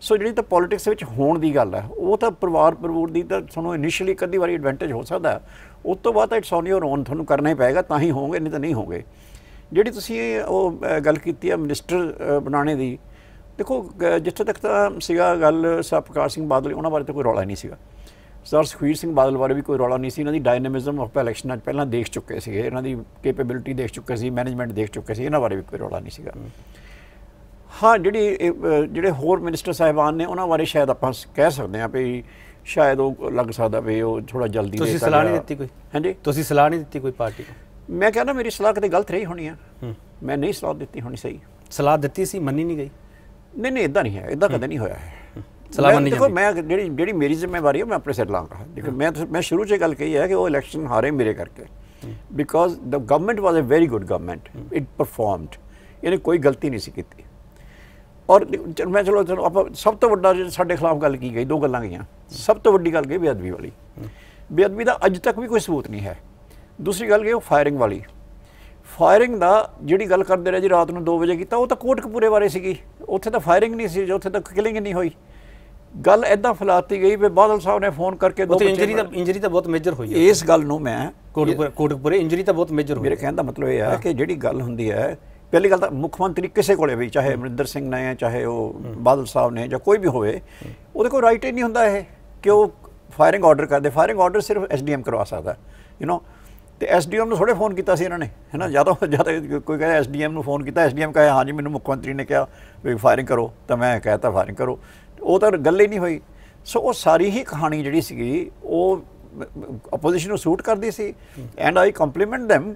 ਸੋ ਜਿਹੜੀ ਤਾਂ ਪੋਲਿਟਿਕਸ ਵਿੱਚ ਹੋਣ ਦੀ ਗੱਲ ਹੈ ਉਹ ਤਾਂ ਪਰਿਵਾਰ ਪਰਵੂਰ ਦੀ ਤਾਂ ਤੁਹਾਨੂੰ ਇਨੀਸ਼ੀਅਲੀ ਕਦੀ ਵਾਰੀ ਐਡਵਾਂਟੇਜ ਹੋ ਸਕਦਾ ਉਸ ਤੋਂ ਬਾਅਦ ਇਟਸ ਔਨ ਯੋਰ ਓਨ ਤੁਹਾਨੂੰ ਕਰਨਾ ਹੀ ਪਏਗਾ ਤਾਂ ਹੀ ਹੋਵੋਗੇ ਨਹੀਂ ਤਾਂ ਨਹੀਂ ਹੋਵੋਗੇ ਜਿਹੜੀ ਤੁਸੀਂ ਉਹ ਗੱਲ ਕੀਤੀ ਹੈ ਮਿਨਿਸਟਰ ਬਣਾਉਣੇ ਦੀ ਦੇਖੋ ਜਿੱਥੇ ਤੱਕ ਤਾਂ ਸੀਗਾ ਗੱਲ ਸਰ ਪ੍ਰਕਾਸ਼ ਸਿੰਘ ਬਾਦਲ ਉਹਨਾਂ ਬਾਰੇ ਤਾਂ ਕੋਈ ਰੌਲਾ ਨਹੀਂ ਸੀਗਾ ਸਰ ਸੁਖਵੀਰ ਸਿੰਘ ਬਾਦਲ ਬਾਰੇ ਵੀ ਕੋਈ ਰੌਲਾ ਨਹੀਂ ਸੀ ਇਹਨਾਂ ਦੀ ਡਾਇਨਾਮਿਜ਼ਮ ਆਫ ਇਲੈਕਸ਼ਨ ਅੱਜ ਪਹਿਲਾਂ ਦੇਖ ਚੁੱਕੇ ਸੀਗੇ ਇਹਨਾਂ ਦੀ ਕੈਪੇਬਿਲਿਟੀ ਦੇਖ ਚੁੱਕੇ ਸੀ ਮੈਨੇਜਮੈਂਟ ਦੇਖ ਚੁੱਕੇ ਸੀ ਇਹਨਾਂ ਬਾਰੇ ਵੀ ਕੋਈ ਰੌਲਾ ਨਹੀਂ ਸੀਗਾ ਹਾਂ ਜਿਹੜੀ ਜਿਹੜੇ ਹੋਰ ਮਿਨਿਸਟਰ ਸਾਹਿਬਾਨ ਨੇ ਉਹਨਾਂ ਬਾਰੇ ਸ਼ਾਇਦ ਆਪਾਂ ਕਹਿ ਸਕਦੇ ਹਾਂ ਵੀ ਸ਼ਾਇਦ ਉਹ ਲੱਗ ਸਕਦਾ ਵੀ ਉਹ ਥੋੜਾ ਜਲਦੀ ਤੁਸੀਂ ਸਲਾਹ ਨਹੀਂ ਦਿੱਤੀ ਕੋਈ ਹਾਂਜੀ ਤੁਸੀਂ ਸਲਾਹ ਨਹੀਂ ਦਿੱਤੀ ਕੋਈ ਪਾਰਟੀ ਨੂੰ ਮੈਂ ਕਹਿੰਦਾ ਮੇਰੀ ਸਲਾਹ ਕਦੇ ਗਲਤ ਰਹੀ ਹੋਣੀ ਆ ਮੈਂ ਨਹੀਂ ਸਲਾਹ ਦਿੱਤੀ ਹੋਣੀ ਸਹੀ ਸਲਾਹ ਦਿੱਤੀ ਸੀ ਮੰਨੀ ਨਹੀਂ ਗਈ ਨਹੀਂ ਨਹੀਂ ਇਦਾਂ ਨਹੀਂ ਹੈ ਇਦਾਂ ਕਦੇ ਨਹੀਂ ਹੋਇਆ ਹੈ ਸਲਾਮਾਂ ਨਹੀਂ ਦੇਖੋ ਮੈਂ ਜਿਹੜੀ ਜਿਹੜੀ ਮੇਰੀ ਜ਼ਿੰਮੇਵਾਰੀ ਹੈ ਮੈਂ ਆਪਣੇ ਸਿਰ ਲਾਂਗਾ ਦੇਖੋ ਮੈਂ ਮੈਂ ਸ਼ੁਰੂ 'ਚ ਗੱਲ ਕਹੀ ਹੈ ਕਿ ਉਹ ਇਲੈਕਸ਼ਨ ਹਾਰੇ ਮੇਰੇ ਕਰਕੇ because the government was a very good government it performed ਇਹਨੇ ਕੋਈ ਗਲਤੀ ਨਹੀਂ ਸੀ ਕੀਤੀ ਔਰ ਮੈਂ ਚਲੋ ਚਲੋ ਆਪਾਂ ਸਭ ਤੋਂ ਵੱਡਾ ਸਾਡੇ ਖਿਲਾਫ ਗੱਲ ਕੀ ਗਈ ਦੋ ਗੱਲਾਂ ਗਈਆਂ ਸਭ ਤੋਂ ਵੱਡੀ ਗੱਲ ਗਈ ਬੇਅਦਬੀ ਵਾਲੀ ਬੇਅਦਬੀ ਦਾ ਅੱਜ ਤੱਕ ਵੀ ਕੋਈ ਸਬੂਤ ਨਹੀਂ ਹੈ ਦੂਸਰੀ ਗੱਲ ਗਈ ਉਹ ਫਾਇਰਿੰਗ ਵਾਲੀ ਫਾਇਰਿੰਗ ਦਾ ਜਿਹੜੀ ਗੱਲ ਕਰਦੇ ਰਹੇ ਜੀ ਰਾਤ ਨੂੰ 2 ਵਜੇ ਕੀਤਾ ਉਹ ਤਾਂ ਕੋਟਕਪੂਰੇ ਬਾਰੇ ਸੀਗੀ ਉੱਥੇ ਤਾਂ ਫਾਇਰਿੰਗ ਨਹੀਂ ਸੀ ਉੱਥੇ ਤਾਂ ਕਿਲਿੰਗ ਨਹੀਂ ਹੋਈ ਗੱਲ ਐਦਾਂ ਫਲਾਤੀ ਗਈ ਵੀ ਬਾਦਲ ਸਾਹਿਬ ਨੇ ਫੋਨ ਕਰਕੇ ਦੋ ਇੰਜਰੀ ਤਾਂ ਇੰਜਰੀ ਤਾਂ ਬਹੁਤ ਮੇਜਰ ਹੋਈ ਹੈ ਇਸ ਗੱਲ ਨੂੰ ਮੈਂ ਕੋਟਕਪੂਰੇ ਕੋਟਕਪੂਰੇ ਇੰਜਰੀ ਤਾਂ ਬਹੁਤ ਮੇਜਰ ਹੋਈ ਮੇਰੇ ਕਹਿਣ ਦਾ ਮਤਲਬ ਇਹ ਹੈ ਕਿ ਜਿਹੜੀ ਗੱਲ ਹੁੰਦੀ ਹੈ ਪਹਿਲੀ ਗੱਲ ਤਾਂ ਮੁੱਖ ਮੰਤਰੀ ਕਿਸੇ ਕੋਲੇ ਵੀ ਚਾਹੇ ਅਮਰਿੰਦਰ ਸਿੰਘ ਨੇ ਚਾਹੇ ਉਹ ਬਾਦਲ ਸਾਹਿਬ ਨੇ ਜਾਂ ਕੋਈ ਵੀ ਹੋਵੇ ਉਹਦੇ ਕੋਲ ਰਾਈਟ ਹੀ ਨਹੀਂ ਹੁੰਦਾ ਇਹ ਕਿ ਉਹ ਫਾਇਰਿੰਗ ਆਰਡਰ ਕਰਦੇ ਫਾਇਰਿੰਗ ਆਰਡਰ ਸਿਰਫ ਐਸਡੀਐਮ ਕਰਵਾ ਸਕਦਾ ਯੂ نو ਤੇ ਐਸਡੀਐਮ ਨੂੰ ਥੋੜੇ ਫੋਨ ਕੀਤਾ ਸੀ ਇਹਨਾਂ ਨੇ ਹੈਨਾ ਜਾਂ ਤਾਂ ਜਾਂ ਤਾਂ ਕੋਈ ਕਹਿੰਦਾ ਐਸਡੀਐਮ ਨੂੰ ਫੋਨ ਕੀਤਾ ਐਸਡੀਐਮ ਕਹੇ ਹਾਂਜੀ ਮੈਨੂੰ ਮੁੱਖ ਮੰਤਰੀ ਨੇ ਕਿਹਾ ਵੀ ਫਾਇਰਿੰਗ ਕਰੋ ਤਾਂ ਮੈਂ ਕਹਿਤਾ ਫਾਇਰਿੰਗ ਕਰੋ ਉਹ ਤਾਂ ਗੱਲ ਹੀ ਨਹੀਂ ਹੋਈ ਸੋ ਉਹ ਸਾਰੀ ਹੀ ਕਹਾਣੀ ਜਿਹੜੀ ਸੀਗੀ ਉਹ ਆਪੋਜੀਸ਼ਨ ਨੂੰ ਸੂਟ ਕਰਦੀ ਸੀ ਐਂਡ ਆਈ ਕੰਪਲੀਮੈਂਟ them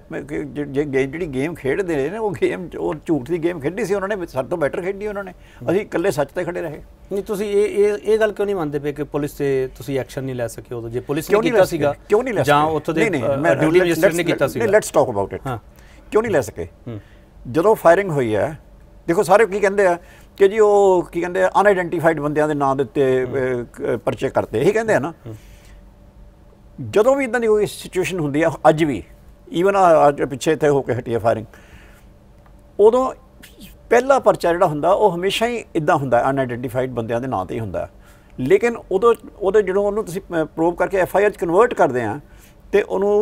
ਜਿਹੜੀ ਗੇਮ ਖੇਡਦੇ ਰਹੇ ਨੇ ਉਹ ਗੇਮ ਉਹ ਝੂਠ ਦੀ ਗੇਮ ਖੇਡੀ ਸੀ ਉਹਨਾਂ ਨੇ ਸਭ ਤੋਂ ਬੈਟਰ ਖੇਡੀ ਉਹਨਾਂ ਨੇ ਅਸੀਂ ਇਕੱਲੇ ਸੱਚ ਤੇ ਖੜੇ ਰਹੇ ਨਹੀਂ ਤੁਸੀਂ ਇਹ ਇਹ ਇਹ ਗੱਲ ਕਿਉਂ ਨਹੀਂ ਮੰਨਦੇ ਪਏ ਕਿ ਪੁਲਿਸ ਤੇ ਤੁਸੀਂ ਐਕਸ਼ਨ ਨਹੀਂ ਲੈ ਸਕੇ ਉਦੋਂ ਜੇ ਪੁਲਿਸ ਨੇ ਕੀਤਾ ਸੀਗਾ ਕਿਉਂ ਨਹੀਂ ਲੈ ਸਕੇ ਜਾਂ ਉੱਥੋਂ ਦੇ ਡਿਊਟੀ ਮੈਜਿਸਟਰੇਟ ਨੇ ਕੀਤਾ ਸੀਗਾ ਲੈਟਸ ਟਾਕ ਅਬਾਊਟ ਇਟ ਕਿਉਂ ਨਹੀਂ ਲੈ ਸਕੇ ਜਦੋਂ ਫਾਇਰਿੰਗ ਹੋਈ ਹੈ ਦੇਖੋ ਸਾਰੇ ਕੀ ਕਹਿੰਦੇ ਆ ਕਿ ਜੀ ਉਹ ਕੀ ਕਹਿੰਦੇ ਆ ਅਨਆਇਡੈਂਟੀਫਾਈਡ ਬੰਦਿਆਂ ਦੇ ਨਾਂ ਦੇ ਉੱਤੇ ਪਰਚੇ ਕਰਦੇ ਇਹ ਕਹਿੰਦੇ ਆ ਨਾ ਜਦੋਂ ਵੀ ਇਦਾਂ ਦੀ ਕੋਈ ਸਿਚੁਏਸ਼ਨ ਹੁੰਦੀ ਆ ਅੱਜ ਵੀ ਈਵਨ ਅੱਜ ਪਿੱਛੇ ਤੇ ਹੋ ਕੇ ਹਟੀ ਫਾਇਰਿੰਗ ਉਦੋਂ ਪਹਿਲਾ ਪਰਚਾ ਜਿਹੜਾ ਹੁੰਦਾ ਉਹ ਹਮੇਸ਼ਾ ਹੀ ਇਦਾਂ ਹੁੰਦਾ ਅਨਆਈਡੈਂਟੀਫਾਈਡ ਬੰਦਿਆਂ ਦੇ ਨਾਂ ਤੇ ਹੀ ਹੁੰਦਾ ਲੇਕਿਨ ਉਦੋਂ ਉਹਦੇ ਜਦੋਂ ਉਹਨੂੰ ਤੁਸੀਂ ਪ੍ਰੂਵ ਕਰਕੇ ਐਫ ਆਈ ਆਰ ਚ ਕਨਵਰਟ ਕਰਦੇ ਆ ਤੇ ਉਹਨੂੰ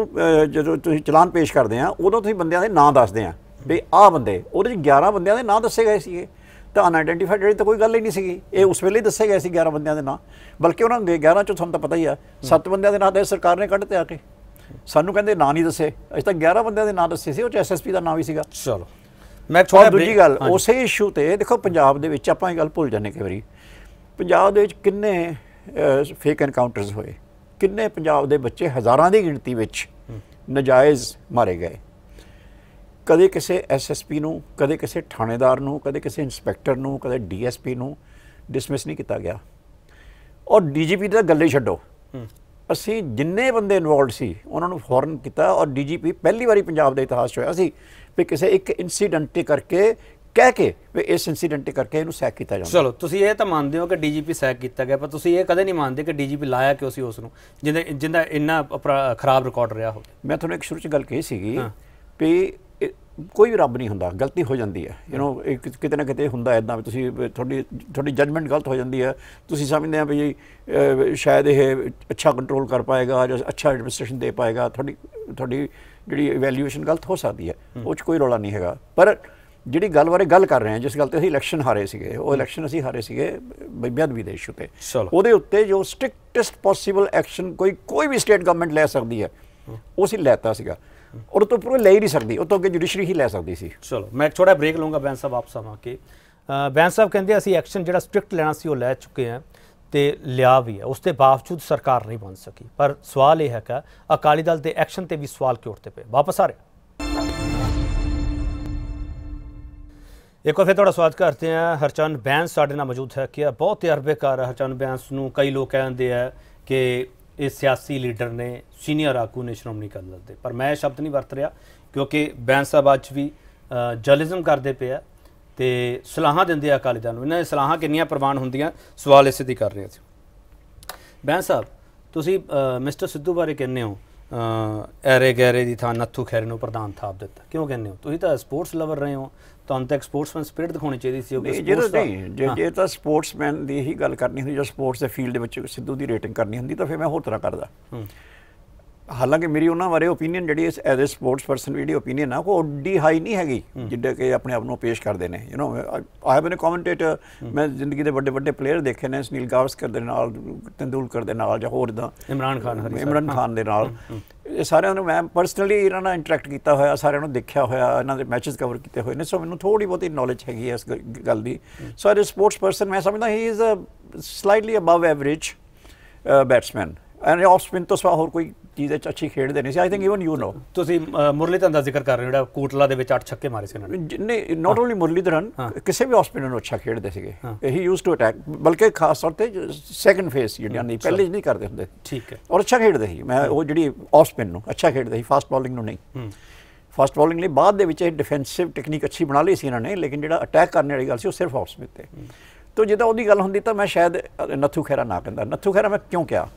ਜਦੋਂ ਤੁਸੀਂ ਚਲਾਨ ਪੇਸ਼ ਕਰਦੇ ਆ ਉਦੋਂ ਤੁਸੀਂ ਬੰਦਿਆਂ ਦੇ ਨਾਂ ਦੱਸਦੇ ਆ ਵੀ ਆਹ ਬੰਦੇ ਉਹਦੇ ਚ 11 ਬੰਦਿਆਂ ਦੇ ਨਾਂ ਦੱਸੇ ਗਏ ਸੀਗੇ ਤਾਂ ਅਨਆਇਡੈਂਟੀਫਾਈਡ ਜਿਹੜੀ ਤਾਂ ਕੋਈ ਗੱਲ ਹੀ ਨਹੀਂ ਸੀਗੀ ਇਹ ਉਸ ਵੇਲੇ ਦੱਸਿਆ ਗਿਆ ਸੀ 11 ਬੰਦਿਆਂ ਦੇ ਨਾਂ ਬਲਕਿ ਉਹਨਾਂ ਦੇ 11 ਚੋਂ ਤੁਹਾਨੂੰ ਤਾਂ ਪਤਾ ਹੀ ਆ ਸੱਤ ਬੰਦਿਆਂ ਦੇ ਨਾਂ ਤਾਂ ਸਰਕਾਰ ਨੇ ਕੱਢ ਤੇ ਆ ਕੇ ਸਾਨੂੰ ਕਹਿੰਦੇ ਨਾਂ ਨਹੀਂ ਦੱਸੇ ਅਜੇ ਤਾਂ 11 ਬੰਦਿਆਂ ਦੇ ਨਾਂ ਦੱਸੇ ਸੀ ਉਹ ਚ ਐਸਐਸਪੀ ਦਾ ਨਾਂ ਵੀ ਸੀਗਾ ਚਲੋ ਮੈਂ ਛੋਟਾ ਦੂਜੀ ਗੱਲ ਉਸੇ ਇਸ਼ੂ ਤੇ ਦੇਖੋ ਪੰਜਾਬ ਦੇ ਵਿੱਚ ਆਪਾਂ ਇਹ ਗੱਲ ਭੁੱਲ ਜਾਂਦੇ ਕਈ ਵਾਰੀ ਪੰਜਾਬ ਦੇ ਵਿੱਚ ਕਿੰਨੇ ਫੇਕ ਐਨਕਾਊਂਟਰਸ ਹੋਏ ਕਿੰਨੇ ਪੰਜਾਬ ਦੇ ਬੱਚੇ ਹਜ਼ਾਰਾਂ ਦੀ ਗਿਣਤੀ ਵਿੱਚ ਨਜਾਇਜ਼ ਮਾਰੇ ਗਏ ਕਦੇ ਕਿਸੇ ਐਸਐਸਪੀ ਨੂੰ ਕਦੇ ਕਿਸੇ ਥਾਣੇਦਾਰ ਨੂੰ ਕਦੇ ਕਿਸੇ ਇਨਸਪੈਕਟਰ ਨੂੰ ਕਦੇ ਡੀਐਸਪੀ ਨੂੰ ਡਿਸਮਿਸ ਨਹੀਂ ਕੀਤਾ ਗਿਆ ਔਰ ਡੀਜੀਪੀ ਦਾ ਗੱਲੇ ਛੱਡੋ ਅਸੀਂ ਜਿੰਨੇ ਬੰਦੇ ਇਨਵੋਲਡ ਸੀ ਉਹਨਾਂ ਨੂੰ ਫੌਰਨ ਕੀਤਾ ਔਰ ਡੀਜੀਪੀ ਪਹਿਲੀ ਵਾਰੀ ਪੰਜਾਬ ਦੇ ਇਤਿਹਾਸ 'ਚ ਹੋਇਆ ਸੀ ਵੀ ਕਿਸੇ ਇੱਕ ਇਨਸੀਡੈਂਟ ਕਰਕੇ ਕਹਿ ਕੇ ਵੀ ਇਸ ਇਨਸੀਡੈਂਟ ਕਰਕੇ ਇਹਨੂੰ ਸੈਕ ਕੀਤਾ ਜਾਂਦਾ ਚਲੋ ਤੁਸੀਂ ਇਹ ਤਾਂ ਮੰਨਦੇ ਹੋ ਕਿ ਡੀਜੀਪੀ ਸੈਕ ਕੀਤਾ ਗਿਆ ਪਰ ਤੁਸੀਂ ਇਹ ਕਦੇ ਨਹੀਂ ਮੰਨਦੇ ਕਿ ਡੀਜੀਪੀ ਲਾਇਆ ਕਿਉਂ ਸੀ ਉਸ ਨੂੰ ਜਿੰਦਾ ਜਿੰਦਾ ਇੰਨਾ ਖਰਾਬ ਰਿਕਾਰਡ ਰਿਹਾ ਹੋਵੇ ਮੈਂ ਤੁਹਾਨੂੰ ਇੱਕ ਸ਼ੁਰੂ 'ਚ ਗੱਲ ਕਹੀ ਸੀਗੀ ਵੀ ਕੋਈ ਵੀ ਰੱਬ ਨਹੀਂ ਹੁੰਦਾ ਗਲਤੀ ਹੋ ਜਾਂਦੀ ਹੈ ਯੂ نو ਕਿਤੇ ਨਾ ਕਿਤੇ ਹੁੰਦਾ ਐਦਾਂ ਵੀ ਤੁਸੀਂ ਤੁਹਾਡੀ ਤੁਹਾਡੀ ਜਜਮੈਂਟ ਗਲਤ ਹੋ ਜਾਂਦੀ ਹੈ ਤੁਸੀਂ ਸਮਝਦੇ ਆ ਵੀ ਸ਼ਾਇਦ ਇਹ ਅੱਛਾ ਕੰਟਰੋਲ ਕਰ ਪਾਏਗਾ ਜਾਂ ਅੱਛਾ ਐਡਮਿਨਿਸਟ੍ਰੇਸ਼ਨ ਦੇ ਪਾਏਗਾ ਤੁਹਾਡੀ ਤੁਹਾਡੀ ਜਿਹੜੀ ਇਵੈਲਿਊਏਸ਼ਨ ਗਲਤ ਹੋ ਸਕਦੀ ਹੈ ਉਹ 'ਚ ਕੋਈ ਰੋਲਾ ਨਹੀਂ ਹੈਗਾ ਪਰ ਜਿਹੜੀ ਗੱਲ ਬਾਰੇ ਗੱਲ ਕਰ ਰਹੇ ਹਾਂ ਜਿਸ ਗੱਲ ਤੇ ਅਸੀਂ ਇਲੈਕਸ਼ਨ ਹਾਰੇ ਸੀਗੇ ਉਹ ਇਲੈਕਸ਼ਨ ਅਸੀਂ ਹਾਰੇ ਸੀਗੇ ਬੇਅਦਬੀ ਵਿਦੇਸ਼ ਇਸ਼ੂ ਤੇ ਉਹਦੇ ਉੱਤੇ ਜੋ ਸਟ੍ਰਿਕਟੈਸਟ ਪੋਸੀਬਲ ਐਕਸ਼ਨ ਕੋਈ ਕੋਈ ਵੀ ਸਟੇਟ ਗਵਰਨਮੈਂਟ ਲੈ ਸਕਦੀ ਹੈ ਉਹ ਸੀ ਲੈਤਾ ਸੀਗਾ ਔਰ ਤੋਂ ਪੂਰੇ ਲੈ ਹੀ ਨਹੀਂ ਸਕਦੀ ਉਹ ਤੋਂ ਅੱਗੇ ਜੁਡੀਸ਼ਰੀ ਹੀ ਲੈ ਸਕਦੀ ਸੀ ਚਲੋ ਮੈਂ ਇੱਕ ਬ੍ਰੇਕ ਲਵਾਂਗਾ ਬੈਂਸ ਸਾਹਿਬ ਆਪਸ ਆਵਾਂ ਕੇ ਬੈਂਸ ਸਾਹਿਬ ਕਹਿੰਦੇ ਅਸੀਂ ਐਕਸ਼ਨ ਜਿਹੜਾ ਸਟ੍ਰਿਕਟ ਲੈਣਾ ਸੀ ਉਹ ਲੈ ਚੁੱਕੇ ਆ ਤੇ ਲਿਆ ਵੀ ਹੈ ਉਸ ਦੇ ਬਾਵਜੂਦ ਸਰਕਾਰ ਨਹੀਂ ਬਣ ਸਕੀ ਪਰ ਸਵਾਲ ਇਹ ਹੈ ਕਿ ਅਕਾਲੀ ਦਲ ਦੇ ਐਕਸ਼ਨ ਤੇ ਵੀ ਸਵਾਲ ਕਿਉਂ ਉੱਠਦੇ ਪਏ ਵਾਪਸ ਆ ਰਿਹਾ ਇੱਕ ਵਾਰ ਫਿਰ ਤੁਹਾਡਾ ਸਵਾਗਤ ਕਰਦੇ ਆ ਹਰਚੰਦ ਬੈਂਸ ਸਾਡੇ ਨਾਲ ਮੌਜੂਦ ਹੈ ਕਿ ਬਹੁਤ ਤਜਰਬੇਕਾਰ ਹਰਚੰਦ ਬੈਂਸ ਨੂੰ ਕਈ ਲੋਕ ਕਹਿੰਦੇ ਆ ਕਿ ਇਹ ਸਿਆਸੀ ਲੀਡਰ ਨੇ ਸੀਨੀਅਰ ਆਕੂ ਨੇ ਸ਼੍ਰੋਮਣੀ ਅਕਾਲੀ ਦਲ ਦੇ ਪਰ ਮੈਂ ਸ਼ਬਦ ਨਹੀਂ ਵਰਤ ਰਿਹਾ ਕਿਉਂਕਿ ਬੈਂਸ ਸਾਹਿਬ ਅੱਜ ਵੀ ਜਰਨਲਿਜ਼ਮ ਕਰਦੇ ਪਏ ਆ ਤੇ ਸਲਾਹਾਂ ਦਿੰਦੇ ਆ ਅਕਾਲੀ ਦਲ ਨੂੰ ਇਹਨਾਂ ਦੇ ਸਲਾਹਾਂ ਕਿੰਨੀਆਂ ਪ੍ਰਵਾਨ ਹੁੰਦੀਆਂ ਸਵਾਲ ਇਸੇ ਦੀ ਕਰ ਰਹੇ ਸੀ ਬੈਂਸ ਸਾਹਿਬ ਤੁਸੀਂ ਮਿਸਟਰ ਸਿੱਧੂ ਬਾਰੇ ਕਹਿੰਦੇ ਹੋ ਐਰੇ ਗੈਰੇ ਦੀ ਥਾਂ ਨੱਥੂ ਖੈਰ ਨੂੰ ਪ੍ਰਧਾਨ ਥਾਪ ਦਿੱਤਾ ਕਿਉਂ ਕਹਿੰਦੇ ਹੋ ਤੁਸੀਂ ਤਾਂ ਸਪੋਰਟਸ ਲਵਰ ਰਹੇ ਹੋ ਤੁਹਾਨੂੰ ਤਾਂ ਸਪੋਰਟਸਮੈਨ ਸਪਿਰਿਟ ਦਿਖਾਉਣੀ ਚਾਹੀਦੀ ਸੀ ਉਹ ਸਪੋਰਟਸ ਨਹੀਂ ਜੇ ਤਾਂ ਸਪੋਰਟਸਮੈਨ ਦੀ ਹੀ ਗੱਲ ਕਰਨੀ ਹੁੰਦੀ ਜਾਂ ਸਪੋਰਟਸ ਦੇ ਫੀਲਡ ਦੇ ਵਿੱਚ ਸਿੱਧੂ ਦੀ ਰੇਟਿੰਗ ਕਰਨੀ ਹੁੰਦੀ ਤਾਂ ਫਿਰ ਮੈਂ ਹੋਰ ਤਰ੍ਹਾਂ ਕਰਦਾ ਹਾਲਾਂਕਿ ਮੇਰੀ ਉਹਨਾਂ ਬਾਰੇ ਓਪੀਨੀਅਨ ਜਿਹੜੀ as as a sports person ਜਿਹੜੀ ਓਪੀਨੀਅਨ ਆ ਉਹ ਓਡੀ ਹਾਈ ਨਹੀਂ ਹੈਗੀ ਜਿੱਦਾਂ ਕਿ ਆਪਣੇ ਆਪ ਨੂੰ ਪੇਸ਼ ਕਰਦੇ ਨੇ you know I have been a commentator ਮੈਂ ਜ਼ਿੰਦਗੀ ਦੇ ਵੱਡੇ ਵੱਡੇ ਪਲੇਅਰ ਦੇਖੇ ਨੇ ਸੁਨੀਲ ਗਾਵਸਕਰ ਦੇ ਨਾਲ ਤੰਦੂਲਕਰ ਦੇ ਨਾਲ ਜਾਂ ਹੋਰ ਦਾ ਇਮਰਾਨ ਖਾਨ ਹਰੀ ਇਮਰਾਨ ਖਾਨ ਦੇ ਨਾਲ ਇਹ ਸਾਰਿਆਂ ਨੂੰ ਮੈਂ ਪਰਸਨਲੀ ਇਹਨਾਂ ਨਾਲ ਇੰਟਰੈਕਟ ਕੀਤਾ ਹੋਇਆ ਸਾਰਿਆਂ ਨੂੰ ਦੇਖਿਆ ਹੋਇਆ ਇਹਨਾਂ ਦੇ ਮੈਚਸ ਕਵਰ ਕੀਤੇ ਹੋਏ ਨੇ ਸੋ ਮੈਨੂੰ ਥੋੜੀ ਬਹੁਤੀ ਨੌਲੇਜ ਹੈਗੀ ਹੈ ਇਸ ਗੱਲ ਦੀ so as a sports person ਮੈਂ ਸਮਝਦਾ he is a slightly above average batsman and off spin ਤੋਂ ਸਵਾ ਹੋਰ ਕੋਈ ਚੀਜ਼ ਵਿੱਚ ਅੱਛੀ ਖੇਡਦੇ ਨਹੀਂ ਸੀ I think even you know ਤੁਸੀਂ ਮੁਰਲੀ ਤਾਂ ਦਾ ਜ਼ਿਕਰ ਕਰ ਰਹੇ ਹੋ ਜਿਹੜਾ ਕੋਟਲਾ ਦੇ ਵਿੱਚ 8 ਛੱਕੇ ਮਾਰੇ ਸੀ ਉਹਨਾਂ ਨੇ ਨਹੀਂ ਨਾਟ ਓਨਲੀ ਮੁਰਲੀ ਧਰਨ ਕਿਸੇ ਵੀ ਆਫ ਸਪਿਨਰ ਨੂੰ ਅੱਛਾ ਖੇਡਦੇ ਸੀਗੇ ਹੀ ਯੂਜ਼ ਟੂ ਅਟੈਕ ਬਲਕਿ ਖਾਸ ਤੌਰ ਤੇ ਸੈਕੰਡ ਫੇਸ ਯਾਨੀ ਨਹੀਂ ਪਹਿਲੇ ਨਹੀਂ ਕਰਦੇ ਹੁੰਦੇ ਠੀਕ ਹੈ ਔਰ ਅੱਛਾ ਖੇਡਦੇ ਸੀ ਮੈਂ ਉਹ ਜਿਹੜੀ ਆਫ ਸਪਿਨ ਨੂੰ ਅੱਛਾ ਖੇਡਦੇ ਸੀ ਫਾਸਟ ਬੋਲਿੰਗ ਨੂੰ ਨਹੀਂ ਫਾਸਟ ਬੋਲਿੰਗ ਲਈ ਬਾਅਦ ਦੇ ਵਿੱਚ ਇਹ ਡਿਫੈਂਸਿਵ ਟੈਕਨੀਕ ਅੱਛੀ ਬਣਾ ਲਈ ਸੀ ਇਹਨਾਂ ਨੇ ਲੇਕਿਨ ਜਿਹੜਾ ਅਟੈਕ ਕਰਨ ਵਾਲੀ ਗੱਲ ਸੀ ਉਹ ਸਿਰਫ ਆਫ ਸਪਿਨ ਤੇ ਤੋ ਜਿੱਦਾਂ ਉਹਦੀ ਗੱਲ ਹੁੰਦੀ ਤਾਂ ਮੈਂ ਸ਼ਾਇਦ ਨੱਥੂ ਖੈਰਾ ਨਾ ਕਹਿੰਦਾ ਨੱਥੂ ਖੈਰਾ ਮੈਂ ਕਿਉਂ ਕਿਹਾ